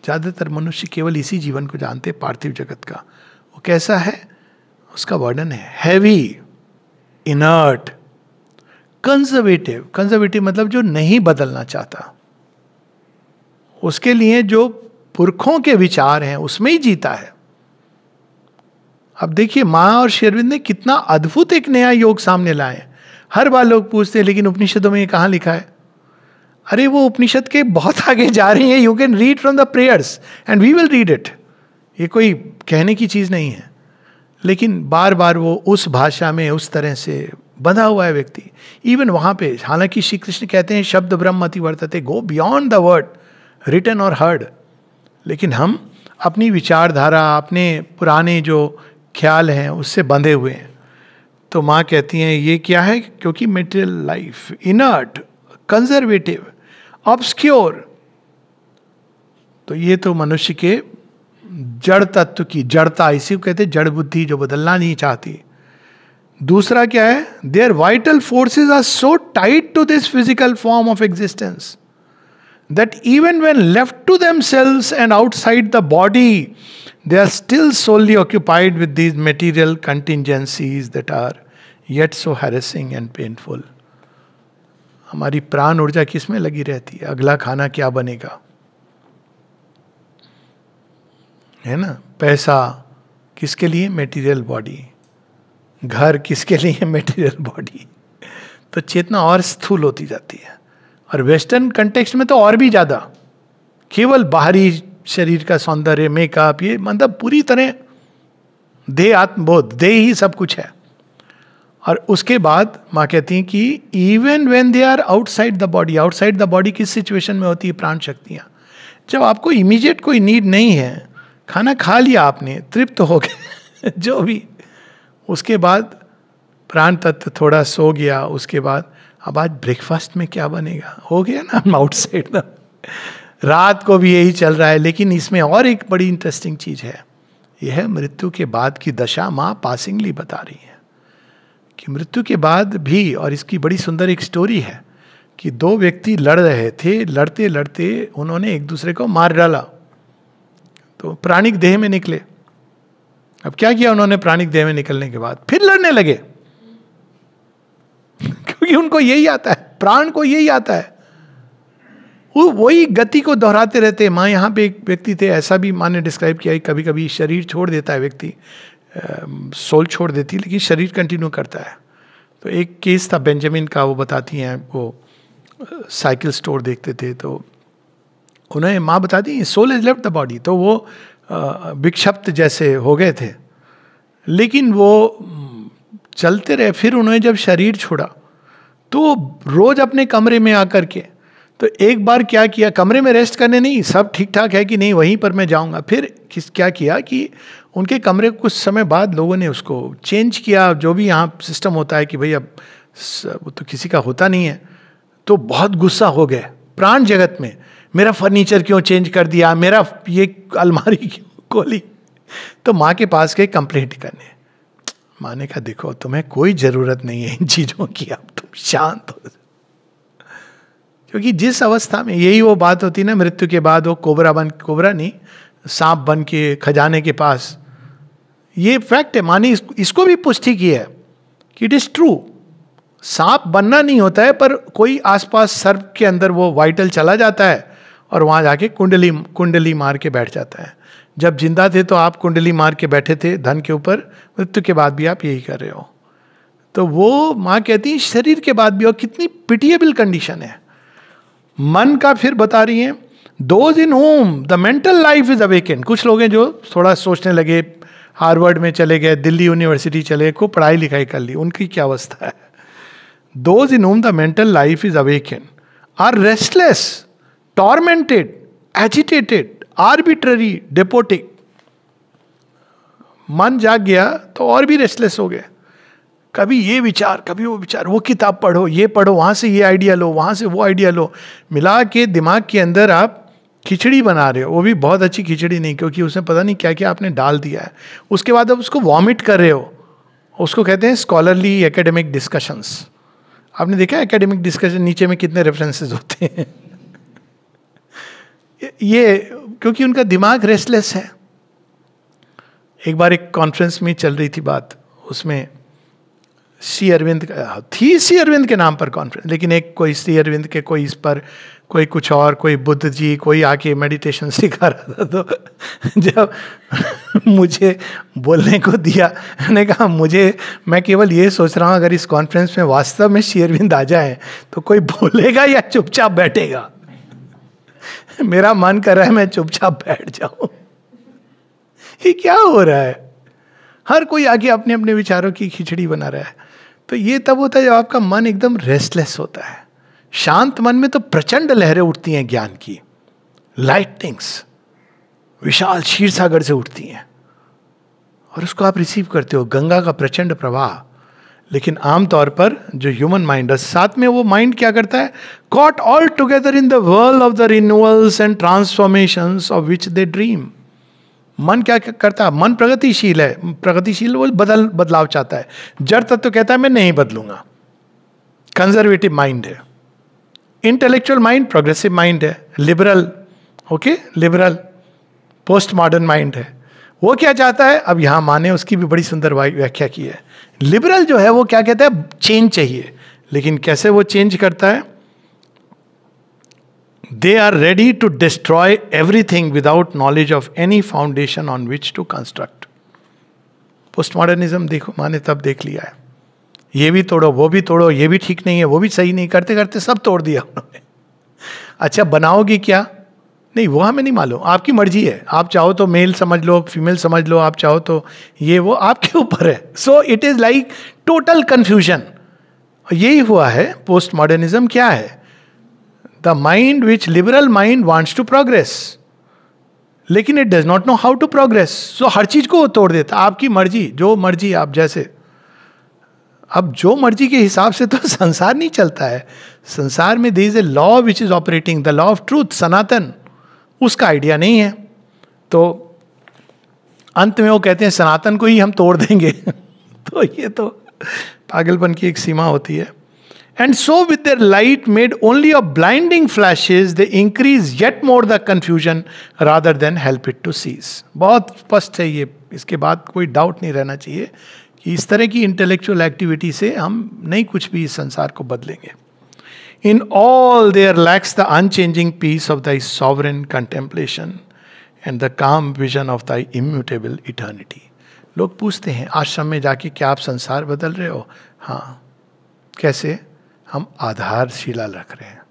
ज़्यादातर मनुष्य केवल इसी जीवन को जानते पार्थिव जगत का वो कैसा है उसका वर्णन है हैवी इनर्ट कंजर्वेटिव कंजर्वेटिव मतलब जो नहीं बदलना चाहता उसके लिए जो पुरखों के विचार हैं उसमें ही जीता है अब देखिए माँ और शेरविंद ने कितना अद्भुत एक नया योग सामने लाए हर बार लोग पूछते हैं लेकिन उपनिषदों में ये कहाँ लिखा है अरे वो उपनिषद के बहुत आगे जा रही है you can read from the prayers and we will read it ये कोई कहने की चीज़ नहीं है लेकिन बार बार वो उस भाषा में उस तरह से बंधा हुआ है व्यक्ति इवन वहाँ पे हालांकि श्री कृष्ण कहते हैं शब्द ब्रह्म अति वर्तते go beyond the word return और हर्ड लेकिन हम अपनी विचारधारा अपने पुराने जो ख्याल हैं उससे बंधे हुए हैं तो माँ कहती हैं ये क्या है क्योंकि material life inert conservative obscure तो ये तो मनुष्य के जड़ तत्व की जड़ता इसी को कहते जड़ बुद्धि जो बदलना नहीं चाहती दूसरा क्या है their vital forces are so tied to this physical form of existence that even when left to them selves and outside the body they are still solely occupied with these material contingencies that are yet so harassing and painful हमारी प्राण ऊर्जा किस में लगी रहती है अगला खाना क्या बनेगा है ना पैसा किसके लिए मेटीरियल बॉडी घर किसके लिए मेटीरियल बॉडी तो चेतना और स्थूल होती जाती है और वेस्टर्न कंटेक्स्ट में तो और भी ज़्यादा केवल बाहरी शरीर का सौंदर्य मेकअप ये मतलब पूरी तरह देह आत्मबोध देह ही सब कुछ है और उसके बाद माँ कहती हैं कि even when they are outside the body outside the body किस सिचुएशन में होती है प्राण शक्तियाँ जब आपको इमीजिएट कोई नीड नहीं है खाना खा लिया आपने तृप्त हो गए जो भी उसके बाद प्राण तत्व थोड़ा सो गया उसके बाद अब आज ब्रेकफास्ट में क्या बनेगा हो गया ना आउटसाइड ना रात को भी यही चल रहा है लेकिन इसमें और एक बड़ी इंटरेस्टिंग चीज है यह मृत्यु के बाद की दशा माँ पासिंगली बता रही है कि मृत्यु के बाद भी और इसकी बड़ी सुंदर एक स्टोरी है कि दो व्यक्ति लड़ रहे थे लड़ते लड़ते उन्होंने एक दूसरे को मार डाला तो प्राणिक देह में निकले अब क्या किया उन्होंने प्राणिक देह में निकलने के बाद फिर लड़ने लगे क्योंकि उनको यही आता है प्राण को यही आता है वो वही गति को दोहराते रहते हैं माँ यहाँ पे एक व्यक्ति थे ऐसा भी माँ ने डिस्क्राइब किया कभी कभी शरीर छोड़ देता है व्यक्ति सोल छोड़ देती है लेकिन शरीर कंटिन्यू करता है तो एक केस था बेंजामिन का वो बताती हैं वो साइकिल स्टोर देखते थे तो उन्हें माँ बताती soul is left the body तो वो विक्षिप्त जैसे हो गए थे लेकिन वो चलते रहे फिर उन्होंने जब शरीर छोड़ा तो रोज अपने कमरे में आकर के तो एक बार क्या किया कमरे में रेस्ट करने नहीं सब ठीक ठाक है कि नहीं वहीं पर मैं जाऊंगा फिर किस क्या किया कि उनके कमरे को कुछ समय बाद लोगों ने उसको चेंज किया जो भी यहाँ सिस्टम होता है कि भाई अब वो तो किसी का होता नहीं है तो बहुत गुस्सा हो गए प्राण जगत में मेरा फर्नीचर क्यों चेंज कर दिया मेरा ये अलमारी क्यों खोली तो माँ के पास गए कंप्लेंट करने माँ ने कहा देखो तुम्हें कोई ज़रूरत नहीं है इन चीज़ों की अब तुम शांत हो क्योंकि जिस अवस्था में यही वो बात होती ना मृत्यु के बाद वो कोबरा बन कोबरा नहीं सांप बन के खजाने के पास ये फैक्ट है माने इसको भी पुष्टि की है कि इट इज़ ट्रू सांप बनना नहीं होता है पर कोई आसपास सर्प के अंदर वो वाइटल चला जाता है और वहां जाके कुंडली कुंडली मार के बैठ जाता है जब जिंदा थे तो आप कुंडली मार के बैठे थे धन के ऊपर मृत्यु के बाद भी आप यही कर रहे हो तो वो माँ कहती है शरीर के बाद भी और कितनी पिटिएबल कंडीशन है मन का फिर बता रही हैं those in whom the mental life is awakened कुछ लोग हैं जो थोड़ा सोचने लगे हार्वर्ड में चले गए दिल्ली यूनिवर्सिटी चले को पढ़ाई लिखाई कर ली उनकी क्या अवस्था है those in whom the mental life is awaken are restless tormented agitated arbitrary despotic मन जाग गया तो और भी रेस्टलेस हो गया कभी ये विचार कभी वो विचार वो किताब पढ़ो ये पढ़ो वहां से ये आइडिया लो वहां से वो आइडिया लो मिला के दिमाग के अंदर आप खिचड़ी बना रहे हो वो भी बहुत अच्छी खिचड़ी नहीं क्योंकि उसमें पता नहीं क्या क्या आपने डाल दिया है उसके बाद अब उसको वॉमिट कर रहे हो उसको कहते हैं स्कॉलरली एकेडमिक डिस्कशंस आपने देखा एकेडमिक डिस्कशन नीचे में कितने रेफरेंसेस होते हैं ये क्योंकि उनका दिमाग रेस्टलेस है एक बार एक कॉन्फ्रेंस में चल रही थी बात उसमें सी अरविंद थी सी अरविंद के नाम पर कॉन्फ्रेंस लेकिन एक कोई सी अरविंद के कोई इस पर कोई कुछ और कोई बुद्ध जी कोई आके मेडिटेशन सिखा रहा था तो जब मुझे बोलने को दिया मैंने कहा मुझे मैं केवल ये सोच रहा हूँ अगर इस कॉन्फ्रेंस में वास्तव में शेयरविंद आ जाए तो कोई बोलेगा या चुपचाप बैठेगा मेरा मन कर रहा है मैं चुपचाप बैठ जाऊं ये क्या हो रहा है हर कोई आगे अपने अपने विचारों की खिचड़ी बना रहा है तो ये तब होता है जब आपका मन एकदम रेस्टलेस होता है शांत मन में तो प्रचंड लहरें उठती हैं ज्ञान की लाइटिंग्स विशाल सागर से उठती हैं और उसको आप रिसीव करते हो गंगा का प्रचंड प्रवाह लेकिन आमतौर पर जो ह्यूमन माइंड है साथ में वो माइंड क्या करता है caught all together in the world of the renewals and transformation of which they dream मन क्या करता है मन प्रगतिशील है प्रगतिशील वो बदल बदलाव चाहता है जड़ तत्व तो कहता है मैं नहीं बदलूंगा कंजर्वेटिव माइंड है इंटेलेक्चुअल माइंड प्रोग्रेसिव माइंड है liberal okay liberal post modern mind है वो क्या चाहता है अब यहाँ माने उसकी भी बड़ी सुंदर व्याख्या की है लिबरल जो है वो क्या कहता है चेंज चाहिए लेकिन कैसे वो चेंज करता है they are ready to destroy everything without knowledge of any foundation on which to construct post modernism देखो माने तब देख लिया है ये भी तोड़ो वो भी तोड़ो ये भी ठीक नहीं है वो भी सही नहीं करते करते सब तोड़ दिया उन्होंने अच्छा बनाओगी क्या नहीं वो हमें नहीं मालूम आपकी मर्जी है आप चाहो तो मेल समझ लो फीमेल समझ लो आप चाहो तो ये वो आपके ऊपर है so it is like total confusion यही हुआ है पोस्ट मॉडर्निज्म क्या है the mind which liberal mind wants to progress लेकिन it does not know how to progress so हर चीज को तोड़ देता आपकी मर्जी जो मर्जी आप जैसे अब जो मर्जी के हिसाब से तो संसार नहीं चलता है संसार में there is a law which is operating the law of truth सनातन उसका आइडिया नहीं है तो अंत में वो कहते हैं सनातन को ही हम तोड़ देंगे तो ये तो पागलपन की एक सीमा होती है and so with their light made only a blinding flashes they increase yet more the confusion rather than help it to cease बहुत स्पष्ट है ये इसके बाद कोई डाउट नहीं रहना चाहिए इस तरह की इंटेलेक्चुअल एक्टिविटी से हम नहीं कुछ भी इस संसार को बदलेंगे in all their lacks the unchanging peace of thy sovereign contemplation and the calm vision of thy immutable eternity लोग पूछते हैं आश्रम में जाके क्या आप संसार बदल रहे हो हाँ कैसे हम आधारशिला रख रहे हैं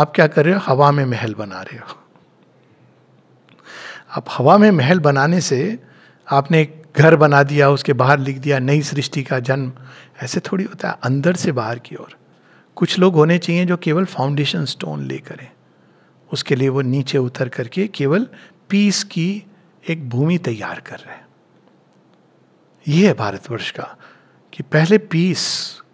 आप क्या कर रहे हो हवा में महल बना रहे हो आप हवा में महल बनाने से आपने एक घर बना दिया उसके बाहर लिख दिया नई सृष्टि का जन्म ऐसे थोड़ी होता है अंदर से बाहर की ओर कुछ लोग होने चाहिए जो केवल फाउंडेशन स्टोन ले करें उसके लिए वो नीचे उतर करके केवल पीस की एक भूमि तैयार कर रहे हैं ये है भारतवर्ष का कि पहले पीस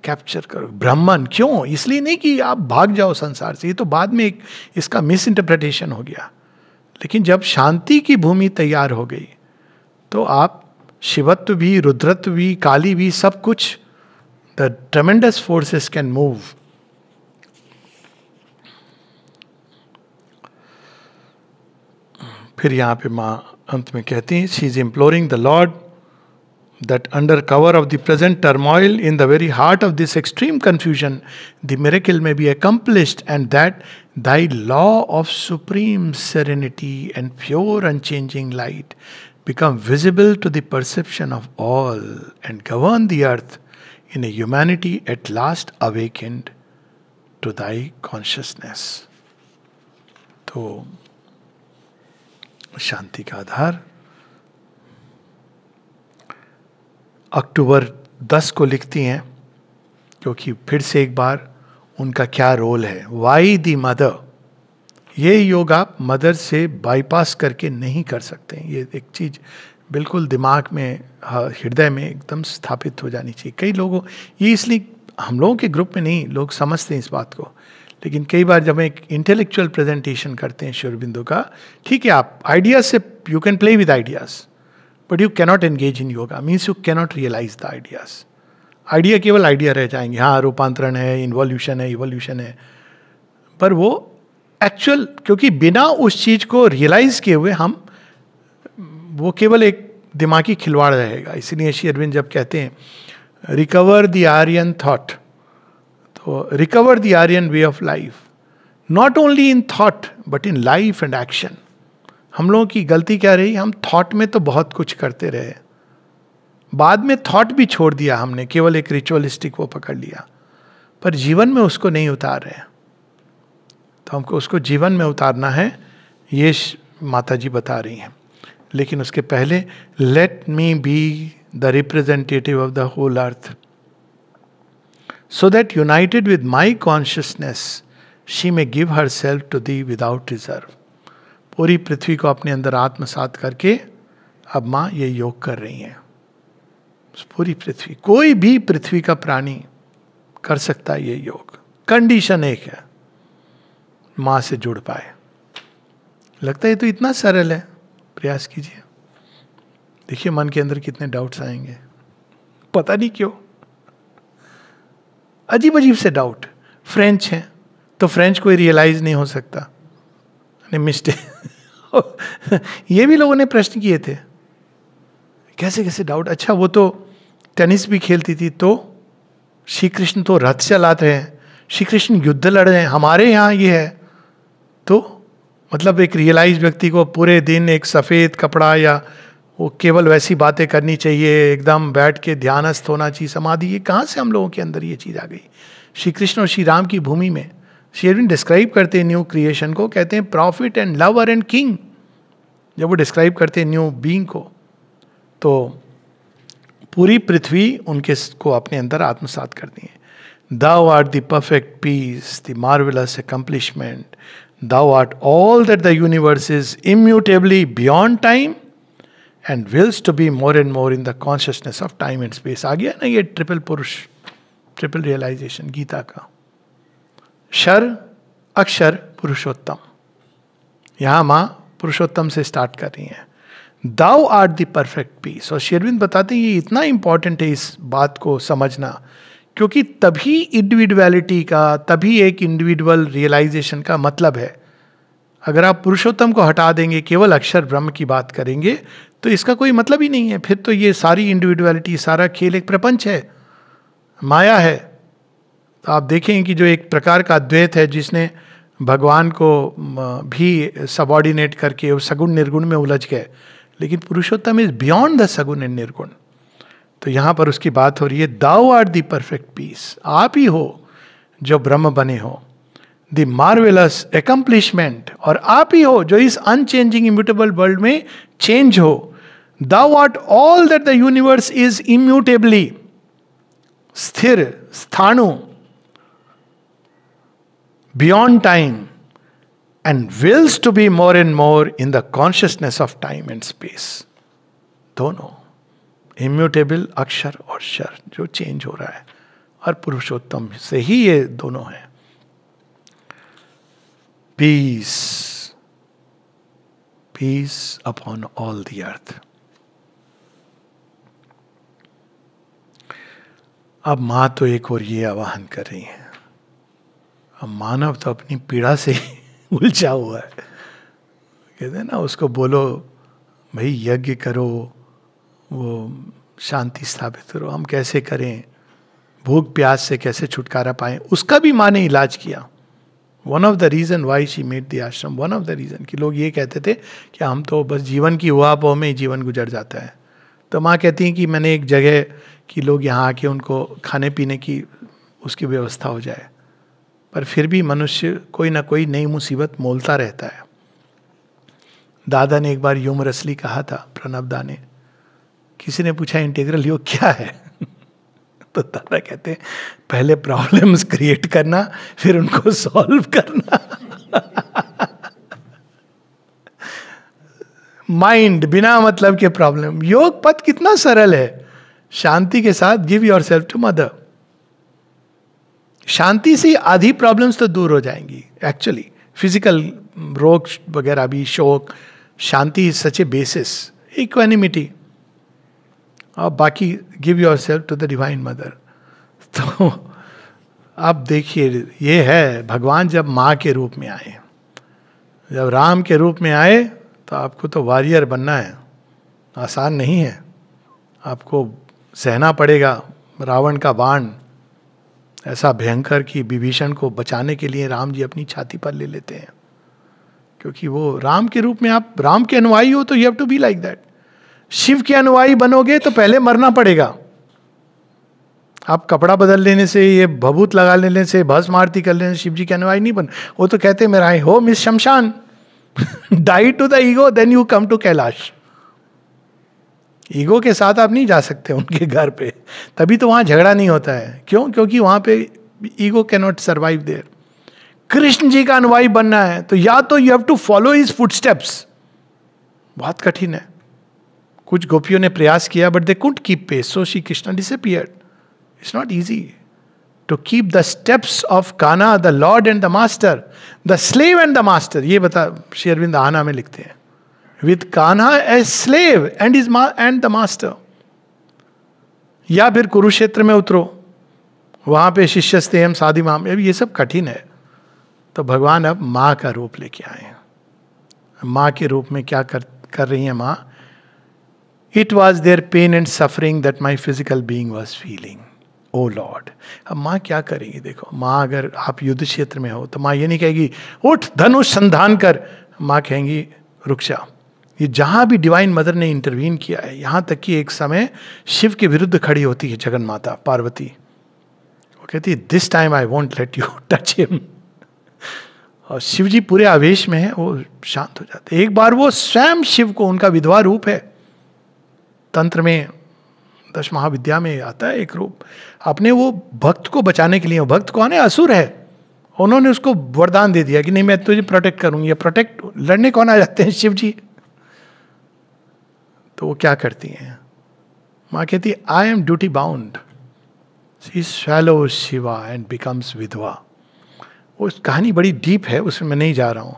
कैप्चर करो ब्राह्मण क्यों इसलिए नहीं कि आप भाग जाओ संसार से ये तो बाद में एक इसका मिस इंटरप्रिटेशन हो गया लेकिन जब शांति की भूमि तैयार हो गई तो आप शिवत्व भी रुद्रत्व भी काली भी सब कुछ the tremendous forces can move फिर यहां पे मां अंत में कहती हैं she is imploring the lord that under cover of the present turmoil in the very heart of this extreme confusion the miracle may be accomplished and that thy law of supreme serenity and pure and changing light become visible to the perception of all and govern the earth in a humanity at last awakened to thy consciousness. तो शांति का आधार अक्टूबर 10 को लिखती हैं क्योंकि फिर से एक बार उनका क्या रोल है वाई दी मदर ये योग आप मदर से बाईपास करके नहीं कर सकते ये एक चीज़ बिल्कुल दिमाग में हाँ, हृदय में एकदम स्थापित हो जानी चाहिए कई लोगों ये इसलिए हम लोगों के ग्रुप में नहीं लोग समझते हैं इस बात को लेकिन कई बार जब हम एक इंटेलेक्चुअल प्रेजेंटेशन करते हैं शिवरबिंदु का ठीक है आप आइडियाज से you can play with ideas but you cannot engage in yoga means you cannot realise the ideas idea केवल आइडिया रह जाएंगे हाँ रूपांतरण है इन्वॉल्यूशन है इवोल्यूशन है पर वो एक्चुअल क्योंकि बिना उस चीज को रियलाइज किए हुए हम वो केवल एक दिमागी खिलवाड़ रहेगा इसीलिए श्री अरविंद जब कहते हैं रिकवर द आर्यन थॉट तो recover the Aryan way of life not only in thought but in life and action हम लोगों की गलती क्या रही हम थॉट में तो बहुत कुछ करते रहे बाद में थॉट भी छोड़ दिया हमने केवल एक रिचुअलिस्टिक वो पकड़ लिया पर जीवन में उसको नहीं उतार रहे तो हमको उसको जीवन में उतारना है ये माता जी बता रही हैं लेकिन उसके पहले let me be the representative of the whole earth so that united with my consciousness she may give herself to thee without reserve पूरी पृथ्वी को अपने अंदर आत्मसात करके अब माँ ये योग कर रही हैं पूरी पृथ्वी कोई भी पृथ्वी का प्राणी कर सकता है ये योग कंडीशन एक है माँ से जुड़ पाए लगता है तो इतना सरल है प्रयास कीजिए देखिए मन के अंदर कितने डाउट्स आएंगे पता नहीं क्यों अजीब अजीब से डाउट फ्रेंच हैं तो फ्रेंच कोई रियलाइज नहीं हो सकता मिस्टेक ये भी लोगों ने प्रश्न किए थे कैसे कैसे डाउट अच्छा वो तो टेनिस भी खेलती थी तो श्री कृष्ण तो रथ चलाते हैं श्री कृष्ण युद्ध लड़ रहे हैं हमारे यहाँ ये है तो मतलब एक रियलाइज व्यक्ति को पूरे दिन एक सफ़ेद कपड़ा या वो केवल वैसी बातें करनी चाहिए एकदम बैठ के ध्यानस्थ होना चाहिए समाधि ये कहाँ से हम लोगों के अंदर ये चीज़ आ गई श्री कृष्ण और श्री राम की भूमि में शेरविन डिस्क्राइब करते हैं न्यू क्रिएशन को कहते हैं prophet and lover and king जब वो डिस्क्राइब करते हैं न्यू बींग को तो पूरी पृथ्वी उनके को अपने अंदर आत्मसात करती है दर the perfect peace the marvellous accomplishment Thou art all that the universe is immutably beyond time and wills to be more and more in the consciousness of time and space आ गया ना ये ट्रिपल पुरुष triple realisation Gita का sir अक्षर पुरुषोत्तम यहाँ माँ पुरुषोत्तम से स्टार्ट कर रही हैं thou art the perfect peace और शेरविंद बताते हैं ये इतना इंपॉर्टेंट है इस बात को समझना क्योंकि तभी इंडिविजुअलिटी का तभी एक इंडिविजुअल रियलाइजेशन का मतलब है अगर आप पुरुषोत्तम को हटा देंगे केवल अक्षर ब्रह्म की बात करेंगे तो इसका कोई मतलब ही नहीं है फिर तो ये सारी इंडिविजुअलिटी सारा खेल एक प्रपंच है माया है तो आप देखेंगे कि जो एक प्रकार का द्वैत है जिसने भगवान को भी सबॉर्डिनेट करके सगुण निर्गुण में उलझ गए लेकिन Purushottam is beyond the saguna and nirguna तो यहां पर उसकी बात हो रही है thou art the perfect peace आप ही हो जो ब्रह्म बने हो द मार्वेलस एकम्प्लिशमेंट और आप ही हो जो इस अनचेंजिंग इम्यूटेबल वर्ल्ड में चेंज हो thou art all that the universe is immutably स्थिर स्थाणु beyond time and wills to be more and more in the consciousness of time and space दोनों इम्यूटेबल अक्षर और शर जो चेंज हो रहा है और पुरुषोत्तम से ही ये दोनों हैं peace peace upon all the earth अब मां तो एक और ये आवाहन कर रही है अब मानव तो अपनी पीड़ा से ही उलझा हुआ है कहते हैं ना उसको बोलो भाई यज्ञ करो वो शांति स्थापित करो हम कैसे करें भूख प्यास से कैसे छुटकारा पाए उसका भी माँ ने इलाज किया one of the reason why she made the ashram one of the reason कि लोग ये कहते थे कि हम तो बस जीवन की हुआ पो में ही जीवन गुजर जाता है तो माँ कहती हैं कि मैंने एक जगह कि लोग यहाँ आके उनको खाने पीने की उसकी व्यवस्था हो जाए पर फिर भी मनुष्य कोई ना कोई नई मुसीबत मोलता रहता है दादा ने एक बार यूमरसली कहा था प्रणब दा ने किसी ने पूछा इंटीग्रल योग क्या है तो दादा कहते हैं पहले प्रॉब्लम्स क्रिएट करना फिर उनको सॉल्व करना माइंड बिना मतलब के प्रॉब्लम योग पथ कितना सरल है शांति के साथ give yourself to mother शांति से आधी प्रॉब्लम्स तो दूर हो जाएंगी एक्चुअली फिजिकल रोग वगैरह भी शोक shanti is such a basis equanimity और बाकी give yourself to the divine mother तो अब देखिए ये है भगवान जब माँ के रूप में आए जब राम के रूप में आए तो आपको तो वॉरियर बनना है आसान नहीं है आपको सहना पड़ेगा रावण का बाण ऐसा भयंकर कि विभीषण को बचाने के लिए राम जी अपनी छाती पर ले लेते हैं क्योंकि वो राम के रूप में आप राम के अनुवाई हो तो you have to be like that शिव के अनुयायी बनोगे तो पहले मरना पड़ेगा आप कपड़ा बदल लेने से ये भभूत लगा लेने से भस्म आरती कर लेने से शिव जी के अनुयायी नहीं बन वो तो कहते मेरा आई हो मिस शमशान die to the ego then you come to Kailash ego के साथ आप नहीं जा सकते उनके घर पे तभी तो वहां झगड़ा नहीं होता है क्यों क्योंकि वहां पे ego can not survive there Krishna ji का अनुवाई बनना है तो या तो you have to follow his footsteps बहुत कठिन है कुछ गोपियों ने प्रयास किया but they couldn't keep pace so Shri Krishna disappeared it's not easy to keep the steps of Kanha the lord and the master the slave and the master ये बता श्री अरविंद आना में लिखते हैं with Kanha a slave and is and the master या फिर कुरुक्षेत्र में उतरो वहां पे शिष्य स्थे स्तेम साधि माम अब ये सब कठिन है तो भगवान अब माँ का रूप लेके आए हैं माँ के रूप में क्या कर कर रही है माँ it was their pain and suffering that my physical being was feeling O lord अब माँ क्या करेगी देखो माँ अगर आप युद्ध क्षेत्र में हो तो माँ ये नहीं कहेगी उठ धनुष संधान कर माँ कहेंगी रुक्षा ये जहाँ भी डिवाइन मदर ने इंटरवीन किया है यहाँ तक कि एक समय शिव के विरुद्ध खड़ी होती है जगन माता पार्वती वो कहती है this time I won't let you touch him और शिव जी पूरे आवेश में है वो शांत हो जाते एक बार वो स्वयं शिव को उनका विधवा रूप है तंत्र में दश महाविद्या में आता है एक रूप आपने वो भक्त को बचाने के लिए भक्त कौन है असुर है उन्होंने उसको वरदान दे दिया कि नहीं मैं तुझे प्रोटेक्ट करूंगी प्रोटेक्ट लड़ने कौन आ जाते हैं शिव जी तो वो क्या करती हैं माँ कहती I am duty bound she शैलो शिवा एंड बिकम्स विधवा वो कहानी बड़ी डीप है उसमें मैं नहीं जा रहा हूँ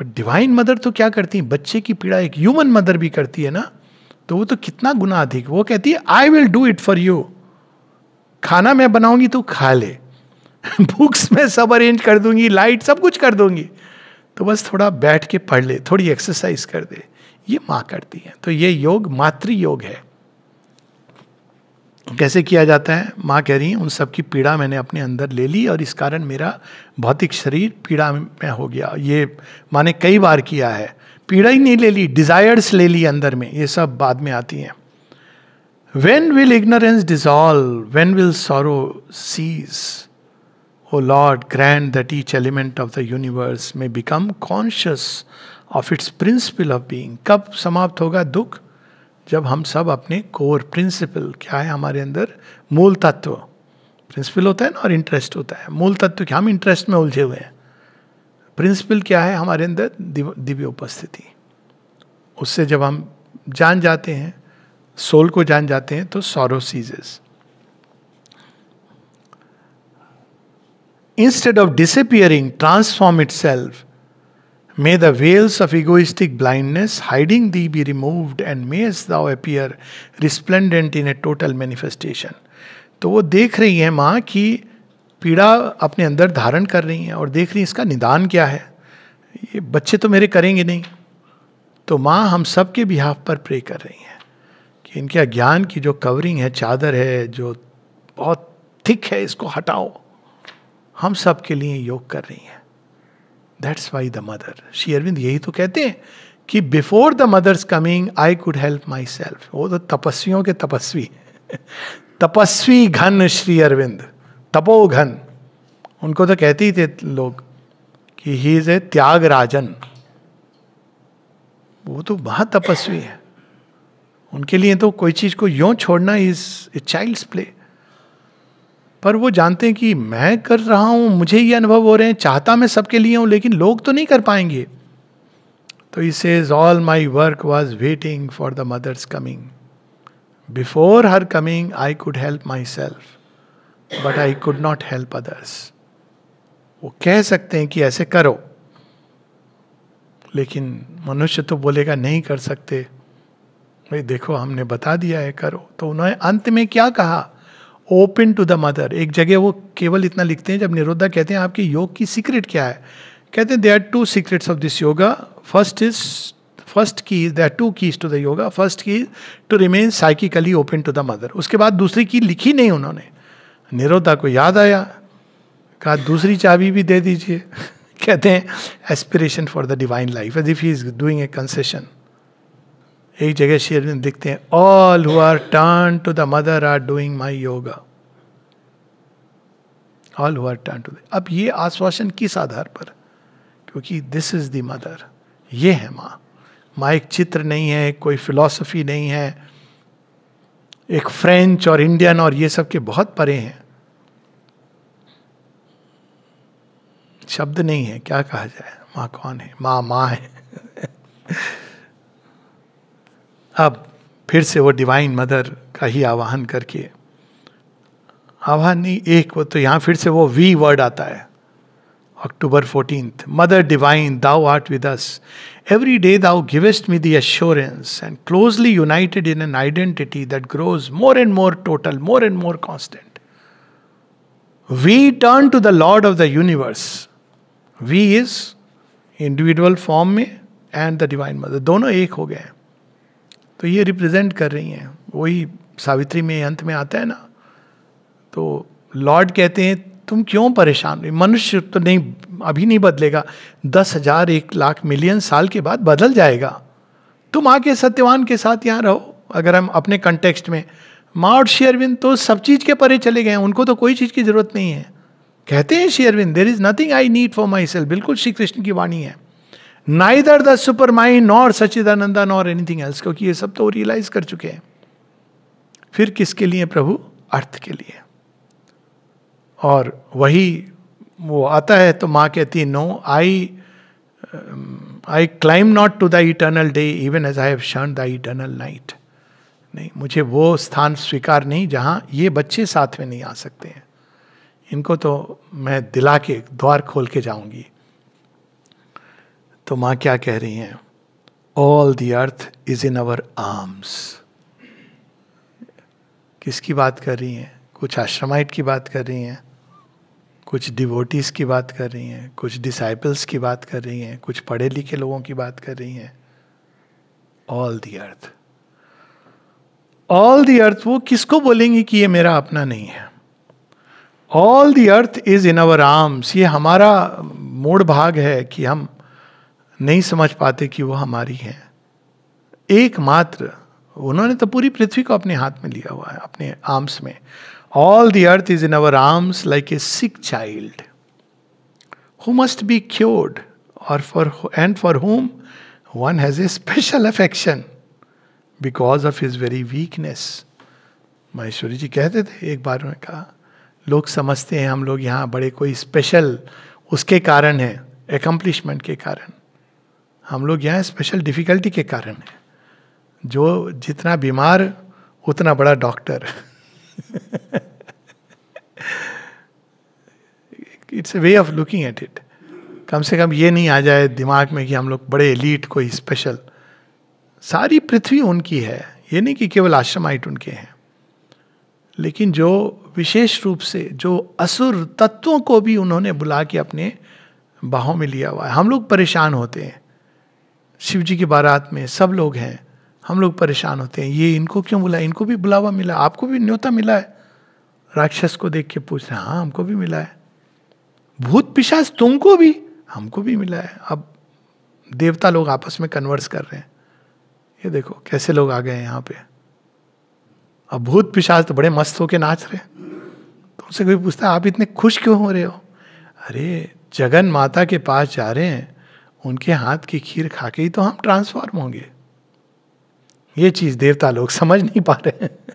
बट डिवाइन मदर तो क्या करती हैं बच्चे की पीड़ा एक ह्यूमन मदर भी करती है ना तो वो तो कितना गुना अधिक वो कहती है I will do it for you खाना मैं बनाऊंगी तो खा ले बुक्स मैं सब अरेंज कर दूंगी लाइट सब कुछ कर दूंगी तो बस थोड़ा बैठ के पढ़ ले थोड़ी एक्सरसाइज कर दे ये माँ करती है तो ये योग मातृ योग है कैसे किया जाता है माँ कह रही उन सब की पीड़ा मैंने अपने अंदर ले ली और इस कारण मेरा भौतिक शरीर पीड़ा में हो गया ये ने कई बार किया है पीड़ा ही नहीं ले ली डिजायर्स ले ली अंदर में ये सब बाद में आती हैं when will ignorance dissolve when will sorrow cease O lord grant that each element of the universe may become conscious of its principle of being कब समाप्त होगा दुख जब हम सब अपने कोर प्रिंसिपल क्या है हमारे अंदर मूल तत्व प्रिंसिपल होता है ना और इंटरेस्ट होता है मूल तत्व क्या हम इंटरेस्ट में उलझे हुए हैं प्रिंसिपल क्या है हमारे अंदर दिव्य उपस्थिति उससे जब हम जान जाते हैं सोल को जान जाते हैं तो sorrow ceases instead of disappearing transform itself may the veils of egoistic blindness hiding thee be remove and may एस thou appear resplendent in a total manifestation तो वो देख रही है मां की पीड़ा अपने अंदर धारण कर रही हैं और देख रही हैं इसका निदान क्या है ये बच्चे तो मेरे करेंगे नहीं तो माँ हम सब के बिहाफ पर प्रे कर रही हैं कि इनके अज्ञान की जो कवरिंग है चादर है जो बहुत थिक है इसको हटाओ हम सब के लिए योग कर रही हैं that's why the mother Shri Aurobindo यही तो कहते हैं कि before the mother's coming I could help myself वो तो तपस्वियों के तपस्वी तपस्वी घन श्री अरविंद तपोघन उनको तो कहते ही थे लोग कि ही इज ए त्याग राजन वो तो बहुत तपस्वी है उनके लिए तो कोई चीज को यूं छोड़ना इज ए चाइल्ड्स प्ले पर वो जानते हैं कि मैं कर रहा हूं मुझे ये अनुभव हो रहे हैं चाहता मैं सबके लिए हूं लेकिन लोग तो नहीं कर पाएंगे तो इस is all my work was waiting for the mother's coming before her coming I could help myself but I could not help others वो कह सकते हैं कि ऐसे करो लेकिन मनुष्य तो बोलेगा नहीं कर सकते भाई देखो हमने बता दिया है करो तो उन्होंने अंत में क्या कहा ओपन टू द मदर एक जगह वो केवल इतना लिखते हैं जब निरोधा कहते हैं आपके योग की सीक्रेट क्या है कहते हैं they are two secrets of this yoga first is first key they are two keys to the yoga first key to remain psychically open to the mother उसके बाद दूसरी की लिखी नहीं उन्होंने निरोधा को याद आया कहा दूसरी चाबी भी दे दीजिए कहते हैं aspiration for the divine life as if he is doing a concession एक जगह शेर में दिखते हैं all who are turn to the mother are doing my yoga all who are turn टू अब ये आश्वासन किस आधार पर क्योंकि दिस इज द मदर ये है माँ माँ एक चित्र नहीं है कोई फिलॉसफी नहीं है एक फ्रेंच और इंडियन और ये सब के बहुत परे हैं शब्द नहीं है क्या कहा जाए माँ कौन है माँ माँ है अब फिर से वो डिवाइन मदर का ही आवाहन करके आवाहन नहीं एक वो तो यहाँ फिर से वो वी वर्ड आता है October fourteen mother divine thou art with us every day thou givest me the assurance and closely united in an identity that grows more and more total more and more constant we turn to the lord of the universe we is individual form में and the divine mother दोनों एक हो गए हैं तो ये represent कर रही हैं वही सावित्री में अंत में आता है ना तो लॉर्ड कहते हैं तुम क्यों परेशान मनुष्य तो नहीं अभी नहीं बदलेगा दस हजार एक लाख मिलियन साल के बाद बदल जाएगा तुम आके सत्यवान के साथ यहाँ रहो अगर हम अपने कंटेक्स्ट में माँ और शेयरविंद तो सब चीज़ के परे चले गए उनको तो कोई चीज़ की ज़रूरत नहीं है कहते हैं Shri Aurobindo there is nothing I need for myself बिल्कुल श्री कृष्ण की वाणी है neither the supermind nor Sachchidananda nor anything else क्योंकि ये सब तो रियलाइज कर चुके हैं फिर किसके लिए प्रभु अर्थ के लिए और वही वो आता है तो माँ कहती है no I I climb not to the eternal day even as I have शर्न द इटर्नल नाइट नहीं मुझे वो स्थान स्वीकार नहीं जहाँ ये बच्चे साथ में नहीं आ सकते हैं इनको तो मैं दिला के द्वार खोल के जाऊंगी तो माँ क्या कह रही हैं all the earth is in our arms किसकी बात कर रही हैं कुछ आश्रमाइट की बात कर रही हैं कुछ डिवोटीज़ की बात कर रही हैं कुछ डिसाइपल्स की बात कर रही हैं कुछ पढ़े लिखे लोगों की बात कर रही हैं all the earth all the अर्थ वो किसको बोलेंगी कि ये मेरा अपना नहीं है all the earth is in our arms ये हमारा मूड भाग है कि हम नहीं समझ पाते कि वो हमारी है एकमात्र उन्होंने तो पूरी पृथ्वी को अपने हाथ में लिया हुआ है अपने आर्म्स में all the earth is in our arms like a sick child who must be cured और for and for home one has a special affection because of his very weakness Maheshwari ji कहते थे एक बार उन्होंने कहा लोग समझते हैं हम लोग यहाँ बड़े कोई स्पेशल उसके कारण है एकम्प्लिशमेंट के कारण हम लोग यहाँ स्पेशल डिफिकल्टी के कारण है जो जितना बीमार उतना बड़ा doctor it's a way of looking at it कम से कम ये नहीं आ जाए दिमाग में कि हम लोग बड़े एलीट कोई स्पेशल सारी पृथ्वी उनकी है ये नहीं कि केवल आश्रम आइट उनके हैं लेकिन जो विशेष रूप से जो असुर तत्वों को भी उन्होंने बुला के अपने बाहों में लिया हुआ है हम लोग परेशान होते हैं शिव जी की बारात में सब लोग हैं हम लोग परेशान होते हैं ये इनको क्यों बुलाया इनको भी बुलावा मिला आपको भी न्योता मिला है राक्षस को देख के पूछ रहे हाँ हमको भी मिला है भूत पिशाच तुमको भी हमको भी मिला है अब देवता लोग आपस में कन्वर्स कर रहे हैं ये देखो कैसे लोग आ गए यहाँ पे अब भूत पिशाच तो बड़े मस्त होके नाच रहे हैं उसे कोई पूछता आप इतने खुश क्यों हो रहे हो अरे जगन माता के पास जा रहे हैं उनके हाथ की खीर खा के ही तो हम ट्रांसफॉर्म होंगे ये चीज देवता लोग समझ नहीं पा रहे हैं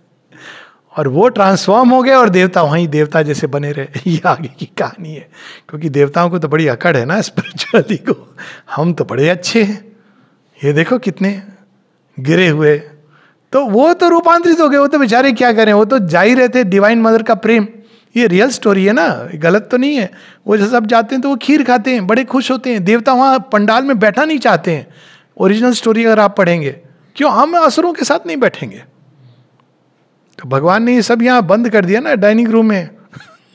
और वो ट्रांसफॉर्म हो गए और देवता वहीं देवता जैसे बने रहे ये आगे की कहानी है क्योंकि देवताओं को तो बड़ी अकड़ है ना स्पिरिचुअली को हम तो बड़े अच्छे हैं ये देखो कितने गिरे हुए तो वो तो रूपांतरित हो गए वो तो बेचारे क्या करें वो तो जा ही रहे थे डिवाइन मदर का प्रेम ये रियल स्टोरी है ना गलत तो नहीं है वो जैसे सब जाते हैं तो वो खीर खाते हैं बड़े खुश होते हैं देवता वहाँ पंडाल में बैठा नहीं चाहते हैं ओरिजिनल स्टोरी अगर आप पढ़ेंगे क्यों हम असुरों के साथ नहीं बैठेंगे तो भगवान ने ये सब यहाँ बंद कर दिया ना डाइनिंग रूम में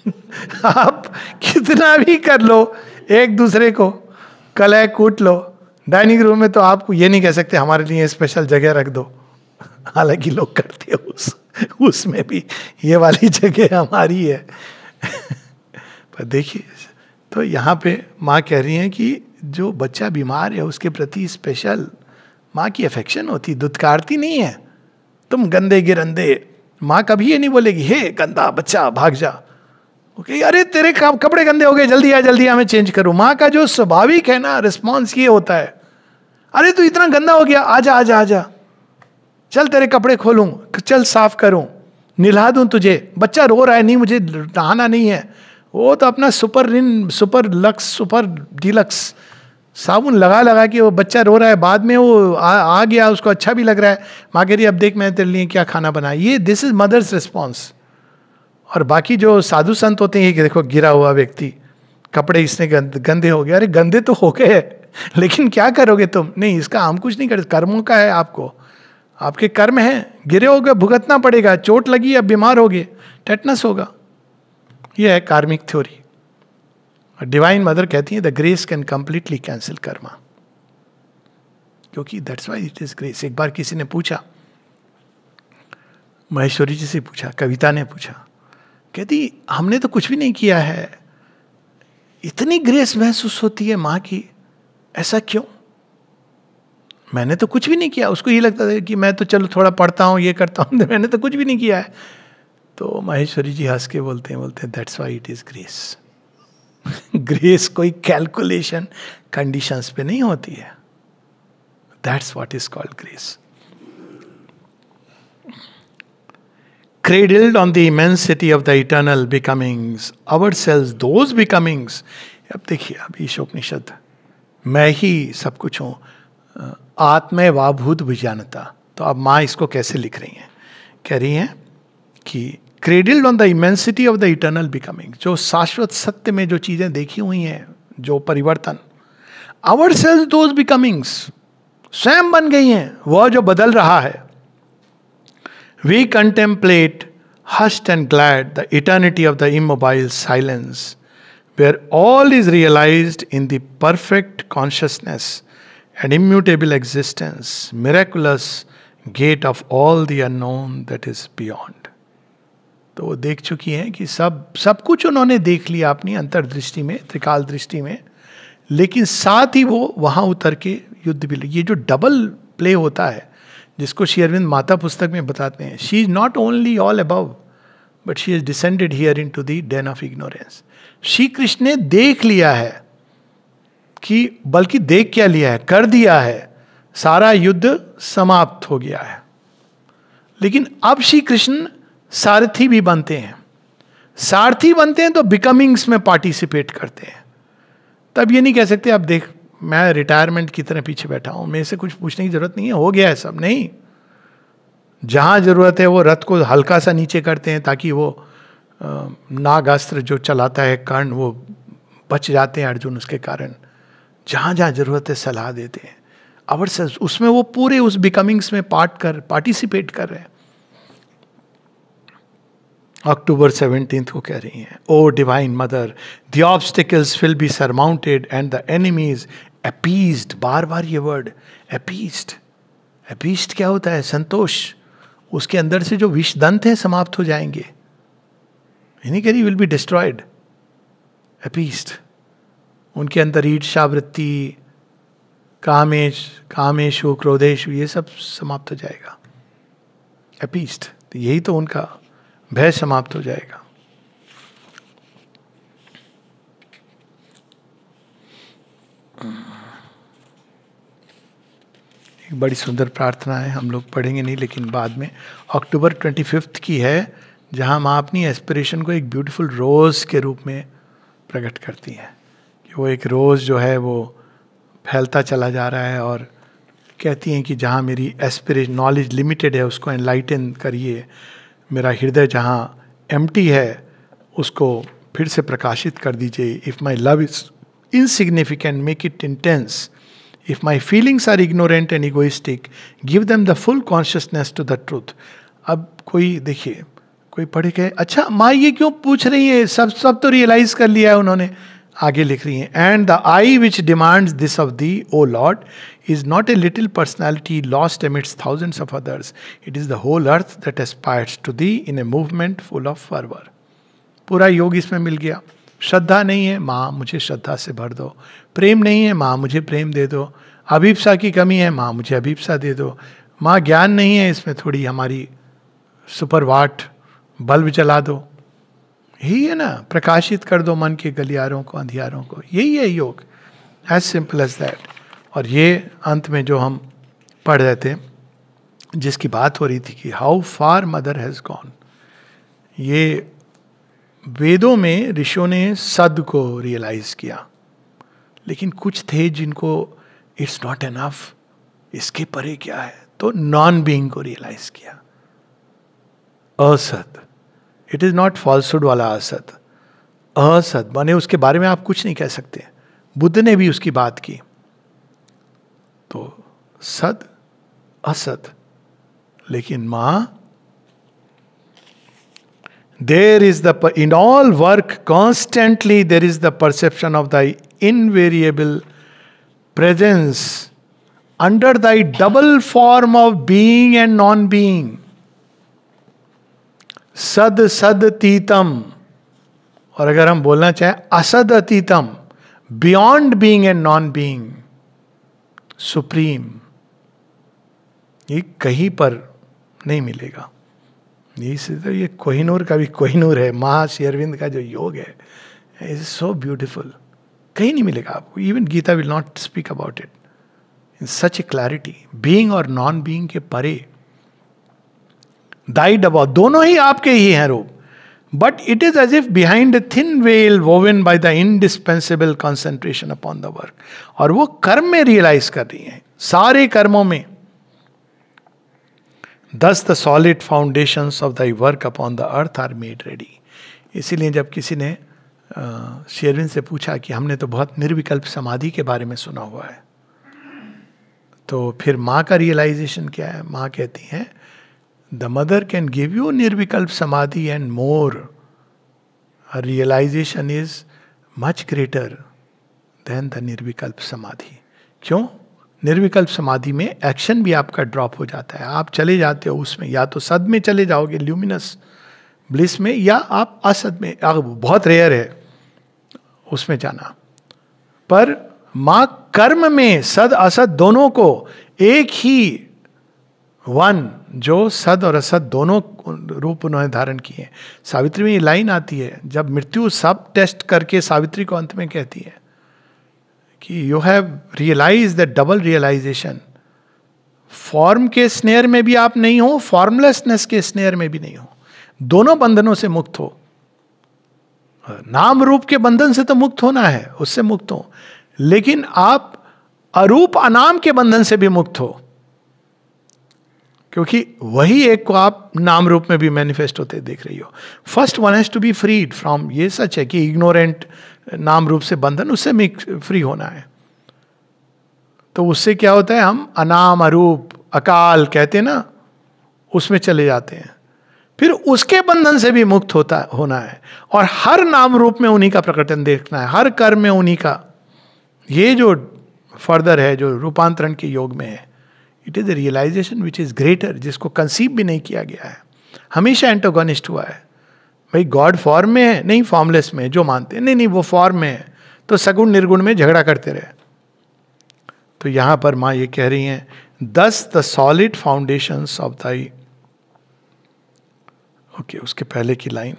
आप कितना भी कर लो एक दूसरे को कलह कूट लो डाइनिंग रूम में तो आप ये नहीं कह सकते हमारे लिए स्पेशल जगह रख दो हालांकि लोग करते हो उस उसमें भी ये वाली जगह हमारी है पर देखिए तो यहाँ पे माँ कह रही हैं कि जो बच्चा बीमार है उसके प्रति स्पेशल माँ की अफेक्शन होती दुत्कारती नहीं है तुम गंदे गिरंदे माँ कभी ये नहीं बोलेगी हे गंदा बच्चा भाग जा ओके अरे तेरे कपड़े गंदे हो गए जल्दी आ जल्दी आ मैं चेंज करूँ माँ का जो स्वाभाविक है ना रिस्पॉन्स ये होता है अरे तू इतना गंदा हो गया आजा आजा आजा चल तेरे कपड़े खोलूं चल साफ करूं निला दूं तुझे बच्चा रो रहा है नहीं मुझे नहाना नहीं है वो तो अपना super Rin super Lux super deluxe साबुन लगा लगा कि वो बच्चा रो रहा है बाद में वो आ, आ गया उसको अच्छा भी लग रहा है माँ कह रही अब देख मैंने तेरे लिए क्या खाना बनाया ये दिस इज मदर्स रिस्पॉन्स और बाकी जो साधु संत होते हैं ये देखो गिरा हुआ व्यक्ति कपड़े इसने गंद, गंदे हो गए अरे गंदे तो हो गए लेकिन क्या करोगे तुम नहीं इसका हम कुछ नहीं करते कर्मों का है आपको आपके कर्म हैं गिरे हो गए भुगतना पड़ेगा चोट लगी या बीमार हो गए टेटनस होगा यह है कार्मिक थ्योरी और डिवाइन मदर कहती है the grace can completely cancel karma क्योंकि that's why it is grace एक बार किसी ने पूछा महेश्वरी जी से पूछा कविता ने पूछा कहती हमने तो कुछ भी नहीं किया है इतनी ग्रेस महसूस होती है माँ की ऐसा क्यों मैंने तो कुछ भी नहीं किया उसको ये लगता था कि मैं तो चलो थोड़ा पढ़ता हूँ ये करता हूँ मैंने तो कुछ भी नहीं किया है तो माहेश्वरी जी हंस के बोलते हैं बोलते हैं that's why it is grace grace कोई कैलकुलेशन कंडीशंस पे नहीं होती है that's what is called grace cradled on the immensity of the eternal becomings our cells those becomings अब देखिए अब ईशोपनिषद मैं ही सब कुछ हूं वाभूत विजानता तो अब माँ इसको कैसे लिख रही हैं कह रही हैं कि cradled on the immensity of the eternal becoming जो शाश्वत सत्य में जो चीज़ें देखी हुई हैं जो परिवर्तन आवर सेल्स दोज बिकमिंग्स स्वयं बन गई हैं वह जो बदल रहा है we contemplate hushed and glad the eternity of the immobile silence where all is realise in the perfect consciousness an immutable existence miraculous gate of all the unknown that is beyond तो वो देख चुकी हैं कि सब सब कुछ उन्होंने देख लिया अपनी अंतर्दृष्टि में त्रिकाल दृष्टि में लेकिन साथ ही वो वहाँ उतर के युद्ध भी ये जो डबल प्ले होता है जिसको श्री अरविंद माता पुस्तक में बताते हैं she is not only all above but she is descended here into the den of ignorance Shri Krishna ने देख लिया है कि बल्कि देख क्या लिया है कर दिया है सारा युद्ध समाप्त हो गया है लेकिन अब श्री कृष्ण सारथी भी बनते हैं सारथी बनते हैं तो बिकमिंग्स में पार्टिसिपेट करते हैं तब ये नहीं कह सकते आप देख मैं रिटायरमेंट की तरह पीछे बैठा हूं मेरे से कुछ पूछने की जरूरत नहीं है हो गया है सब नहीं जहां जरूरत है वो रथ को हल्का सा नीचे करते हैं ताकि वो नागास्त्र जो चलाता है कर्ण वो बच जाते हैं अर्जुन उसके कारण जहाँ जहाँ ज़रूरत है सलाह देते हैं अवर सेल्स उसमें वो पूरे उस बिकमिंग्स में पार्ट कर पार्टिसिपेट कर रहे हैं अक्टूबर सेवनटीन को कह रही हैं O divine mother the obstacles will be surmounted and the enemies appeased बार बार ये वर्ड अपीज्ड अपीज्ड क्या होता है संतोष उसके अंदर से जो विष दंत है समाप्त हो जाएंगे यानी कह रही विल बी डिस्ट्रॉयड अपीज्ड उनके अंदर ईर्षावृत्ति कामेश कामेशु क्रोधेश ये सब समाप्त हो जाएगा अपीस्ट तो यही तो उनका भय समाप्त हो जाएगा एक बड़ी सुंदर प्रार्थना है हम लोग पढ़ेंगे नहीं लेकिन बाद में अक्टूबर ट्वेंटी फिफ्थ की है जहां माँ अपनी एस्पिरेशन को एक ब्यूटीफुल रोज़ के रूप में प्रकट करती हैं वो एक रोज़ जो है वो फैलता चला जा रहा है और कहती हैं कि जहाँ मेरी एस्पिरेशन नॉलेज लिमिटेड है उसको एनलाइटन करिए मेरा हृदय जहाँ एम है उसको फिर से प्रकाशित कर दीजिए if my love is insignificant make it intense if my feelings are ignorant and egoistic give them the full consciousness to the truth अब कोई देखिए कोई पढ़े कहे अच्छा माँ ये क्यों पूछ रही है सब सब तो रियलाइज कर लिया है उन्होंने आगे लिख रही हैं and the I which demands this of thee O lord is not a little personality lost amidst thousands of others it is the whole earth that aspires to thee in a movement full of fervour पूरा योग इसमें मिल गया श्रद्धा नहीं है माँ मुझे श्रद्धा से भर दो प्रेम नहीं है माँ मुझे प्रेम दे दो अभिप्सा की कमी है माँ मुझे अभिप्सा दे दो माँ ज्ञान नहीं है इसमें थोड़ी हमारी सुपरवाट बल्ब जला दो यही है ना प्रकाशित कर दो मन के गलियारों को अंधियारों को यही है योग एज सिंपल एज दैट और ये अंत में जो हम पढ़ रहे थे जिसकी बात हो रही थी कि how far mother has gone ये वेदों में ऋषियों ने सद को रियलाइज किया लेकिन कुछ थे जिनको इट्स नॉट एनफ इसके परे क्या है तो नॉन बीइंग को रियलाइज किया असत इट इज़ नॉट फॉल्सुड वाला असत असत माने उसके बारे में आप कुछ नहीं कह सकते बुद्ध ने भी उसकी बात की तो सत असत लेकिन मां there is the in all work constantly there is the perception of thy invariable presence under thy double form of being and non being सद सद तीतम और अगर हम बोलना चाहें असद अतीतम beyond being and non being supreme ये कहीं पर नहीं मिलेगा इसी तरह तो ये कोहिनूर का भी कोहिनूर है महाशि अरविंद का जो योग है इज सो ब्यूटिफुल कहीं नहीं मिलेगा आपको even Gita will not speak about it in such a clarity being और नॉन बींग के परे दाई डबाव दोनों ही आपके ही हैं रूप but it is as if behind thin veil woven by the indispensable concentration upon the work और वो कर्म में रियलाइज कर रही है सारे कर्मों में thus the solid foundation of thy work upon the earth are made ready इसीलिए जब किसी ने शेरविन से पूछा कि हमने तो बहुत निर्विकल्प समाधि के बारे में सुना हुआ है तो फिर माँ का रियलाइजेशन क्या है माँ कहती हैं the mother can give you nirvikalpa samadhi and more realisation is much greater greater than the nirvikalp क्यों निर्विकल्प समाधि में एक्शन भी आपका ड्रॉप हो जाता है आप चले जाते हो उसमें या तो सद में चले जाओगे ल्यूमिनस ब्लिस में या आप असद में बहुत रेयर है उसमें जाना पर माँ कर्म में सद असद दोनों को एक ही वन जो सद और असद दोनों रूप उन्होंने धारण किए हैं सावित्री में ये लाइन आती है जब मृत्यु सब टेस्ट करके सावित्री को अंत में कहती है कि you have realise the double realisation form के स्नेयर में भी आप नहीं हो फॉर्मलेसनेस के स्नेयर में भी नहीं हो दोनों बंधनों से मुक्त हो नाम रूप के बंधन से तो मुक्त होना है उससे मुक्त हो लेकिन आप अरूप अनाम के बंधन से भी मुक्त हो क्योंकि वही एक को आप नाम रूप में भी मैनिफेस्ट होते देख रही हो first one has to be freed from ये सच है कि इग्नोरेंट नाम रूप से बंधन उससे भी फ्री होना है तो उससे क्या होता है हम अनाम अरूप अकाल कहते हैं ना उसमें चले जाते हैं फिर उसके बंधन से भी मुक्त होता होना है और हर नाम रूप में उन्हीं का प्रकटन देखना है हर कर्म में उन्हीं का ये जो फर्दर है जो रूपांतरण के योग में है it is a realisation which is greater जिसको कंसीव भी नहीं किया गया है हमेशा एंटोगोनिस्ट हुआ है भाई गॉड फॉर्म में है नहीं फॉर्मलेस में जो मानते हैं नहीं नहीं वो फॉर्म में है तो सगुण निर्गुण में झगड़ा करते रहे तो यहाँ पर माँ ये कह रही हैं thus the solid foundation of thy okay उसके पहले की line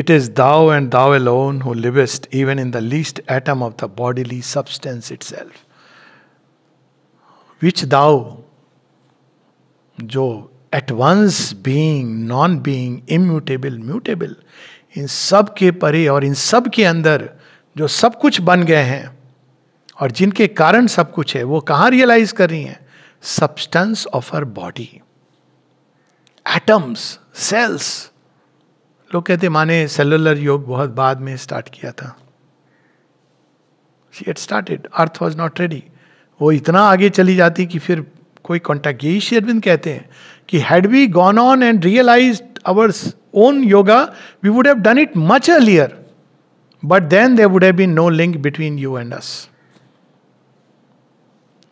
it is thou and thou alone who livest even in the least atom of the bodily substance itself which thou जो at once being non being immutable mutable in सब के परे और इन सब के अंदर जो सब कुछ बन गए हैं और जिनके कारण सब कुछ है वो कहाँ रियलाइज कर रही हैं substance of her body atoms cells लोग कहते माने सेलुलर योग बहुत बाद में स्टार्ट किया था she at started earth was not ready वो इतना आगे चली जाती कि फिर कोई कॉन्टैक्ट यही शेरविंद कहते हैं कि had we gone on and realise our own yoga we would have done it much earlier but then there would have been no link between you and us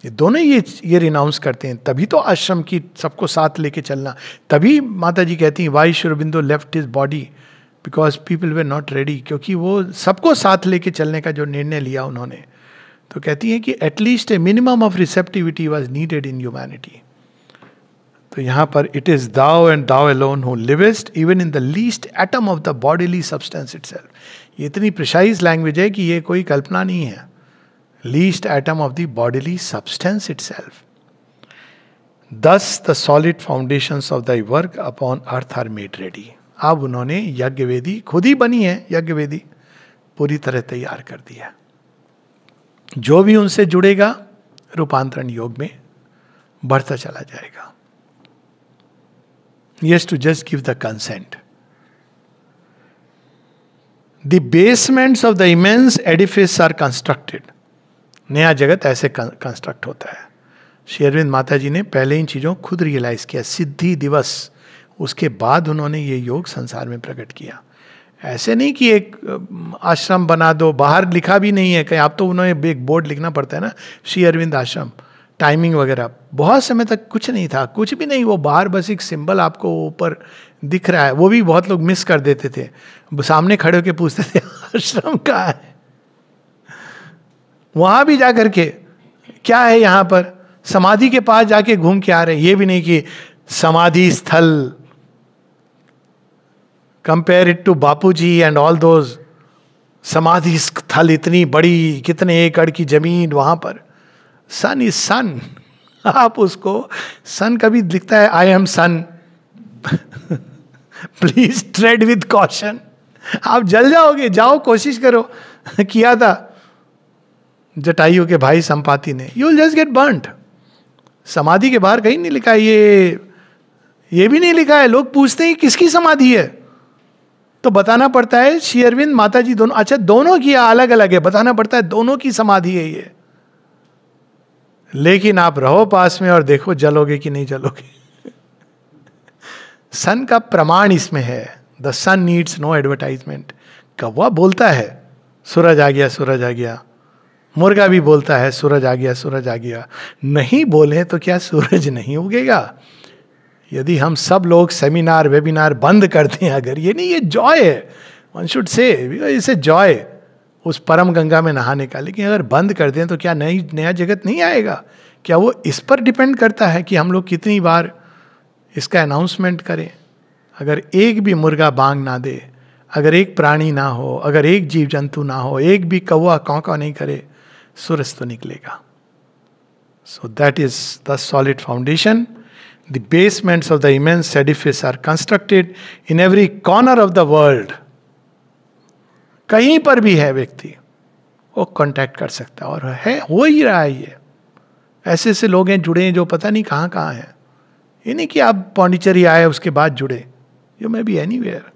ये दोनों ये ये रिनाउंस करते हैं तभी तो आश्रम की सबको साथ लेके चलना तभी माता जी कहती हैं why Aurobindo left his body because people were not ready क्योंकि वो सबको साथ लेके चलने का जो निर्णय लिया उन्होंने तो कहती हैं कि at least a minimum of receptivity was needed in humanity तो यहां पर it is thou and thou alone who livest even in the least atom of the bodily substance it ये इतनी प्रिसाइज लैंग्वेज है कि ये कोई कल्पना नहीं है least atom of the bodily substance itself thus the solid foundation of thy work upon earth are made ready अब उन्होंने यज्ञ वेदी खुद ही बनी है यज्ञ वेदी पूरी तरह तैयार कर दिया जो भी उनसे जुड़ेगा रूपांतरण योग में बढ़ता चला जाएगा yes to just give the consent the basements of the immense edifice are constructed नया जगत ऐसे कंस्ट्रक्ट होता है शेरविंद माता जी ने पहले इन चीज़ों खुद रियलाइज किया सिद्धि दिवस उसके बाद उन्होंने ये योग संसार में प्रकट किया ऐसे नहीं कि एक आश्रम बना दो बाहर लिखा भी नहीं है कहीं आप तो उन्होंने एक बोर्ड लिखना पड़ता है ना श्री अरविंद आश्रम टाइमिंग वगैरह बहुत समय तक कुछ नहीं था कुछ भी नहीं वो बाहर बस एक सिंबल आपको ऊपर दिख रहा है वो भी बहुत लोग मिस कर देते थे सामने खड़े होकर पूछते थे आश्रम का है वहाँ भी जा के क्या है यहाँ पर समाधि के पास जाके घूम के आ रहे ये भी नहीं कि समाधि स्थल compare it to Bapu ji and all those समाधि स्थल इतनी बड़ी कितने एकड़ की जमीन वहां पर सन इज सन आप उसको सन कभी दिखता है I am sun please tread with caution आप जल जाओगे जाओ कोशिश करो किया था जटायु के भाई संपाति ने you will just get burnt समाधि के बाहर कहीं नहीं लिखा ये ये भी नहीं लिखा है लोग पूछते हैं किसकी समाधि है तो बताना पड़ता है श्री अरविंद माता जी दोनों अच्छा दोनों की अलग अलग है बताना पड़ता है दोनों की समाधि है ये लेकिन आप रहो पास में और देखो जलोगे कि नहीं जलोगे सन का प्रमाण इसमें है the sun needs no advertisement कौवा बोलता है सूरज आ गया सूरज आ गया मुर्गा भी बोलता है सूरज आ गया सूरज आ गया नहीं बोले तो क्या सूरज नहीं उगेगा यदि हम सब लोग सेमिनार वेबिनार बंद करते हैं अगर ये नहीं ये जॉय है वन शुड से इसे जॉय उस परम गंगा में नहाने का लेकिन अगर बंद कर दें तो क्या नई नया जगत नहीं आएगा क्या वो इस पर डिपेंड करता है कि हम लोग कितनी बार इसका अनाउंसमेंट करें अगर एक भी मुर्गा बांग ना दे अगर एक प्राणी ना हो अगर एक जीव जंतु ना हो एक भी कौआ कौका नहीं करे सूरज तो निकलेगा so that is the solid foundation The basements of the immense edifice are constructed in every corner of the world. कहीं पर भी है व्यक्ति वो कांटेक्ट कर सकता है और है हो ही रहा है ये ऐसे ऐसे लोग हैं जुड़े हैं जो पता नहीं कहाँ कहाँ हैं ये नहीं कि आप पौंडिचेरी आए उसके बाद जुड़े you may be anywhere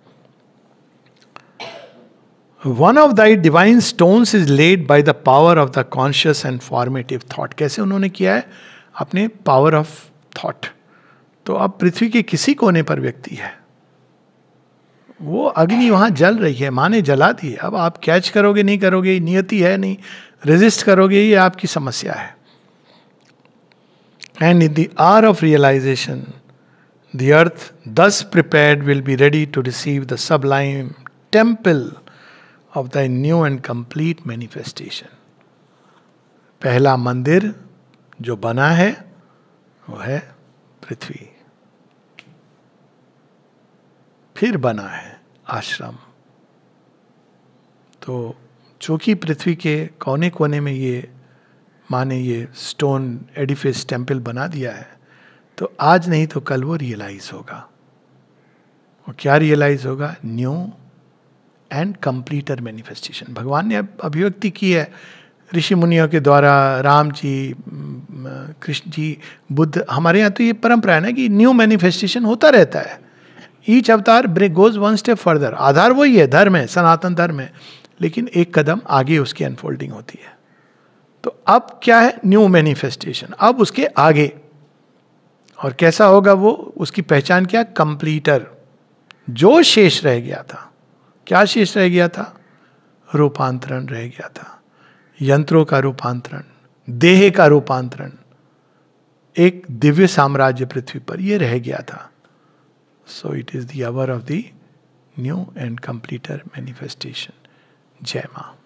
one of thy divine stones is laid by the power of the conscious and formative thought कैसे उन्होंने किया है अपने पावर ऑफ थाट तो अब पृथ्वी के किसी कोने पर व्यक्ति है वो अग्नि वहां जल रही है माँ ने जला दी अब आप कैच करोगे नहीं करोगे नियति है नहीं रेजिस्ट करोगे ये आपकी समस्या है and in the hour of realisation the earth thus prepared will be ready to receive the sublime temple of the new and complete manifestation पहला मंदिर जो बना है वो है पृथ्वी फिर बना है आश्रम तो चूंकि पृथ्वी के कोने कोने में ये माने ये स्टोन एडिफिस टेम्पल बना दिया है तो आज नहीं तो कल वो रियलाइज होगा और क्या रियलाइज होगा न्यू एंड कंप्लीटर मैनिफेस्टेशन भगवान ने अब अभिव्यक्ति की है ऋषि मुनियों के द्वारा राम जी कृष्ण जी बुद्ध हमारे यहाँ तो ये परंपरा है ना कि न्यू मैनिफेस्टेशन होता रहता है each avatar break goes one step further आधार वही है धर्म है सनातन धर्म है लेकिन एक कदम आगे उसकी अनफोल्डिंग होती है तो अब क्या है न्यू मैनिफेस्टेशन अब उसके आगे और कैसा होगा वो उसकी पहचान क्या कंप्लीटर जो शेष रह गया था क्या शेष रह गया था रूपांतरण रह गया था यंत्रों का रूपांतरण देह का रूपांतरण एक दिव्य साम्राज्य पृथ्वी पर यह रह गया था So it is the hour of the new and completer manifestation. Jai Ma.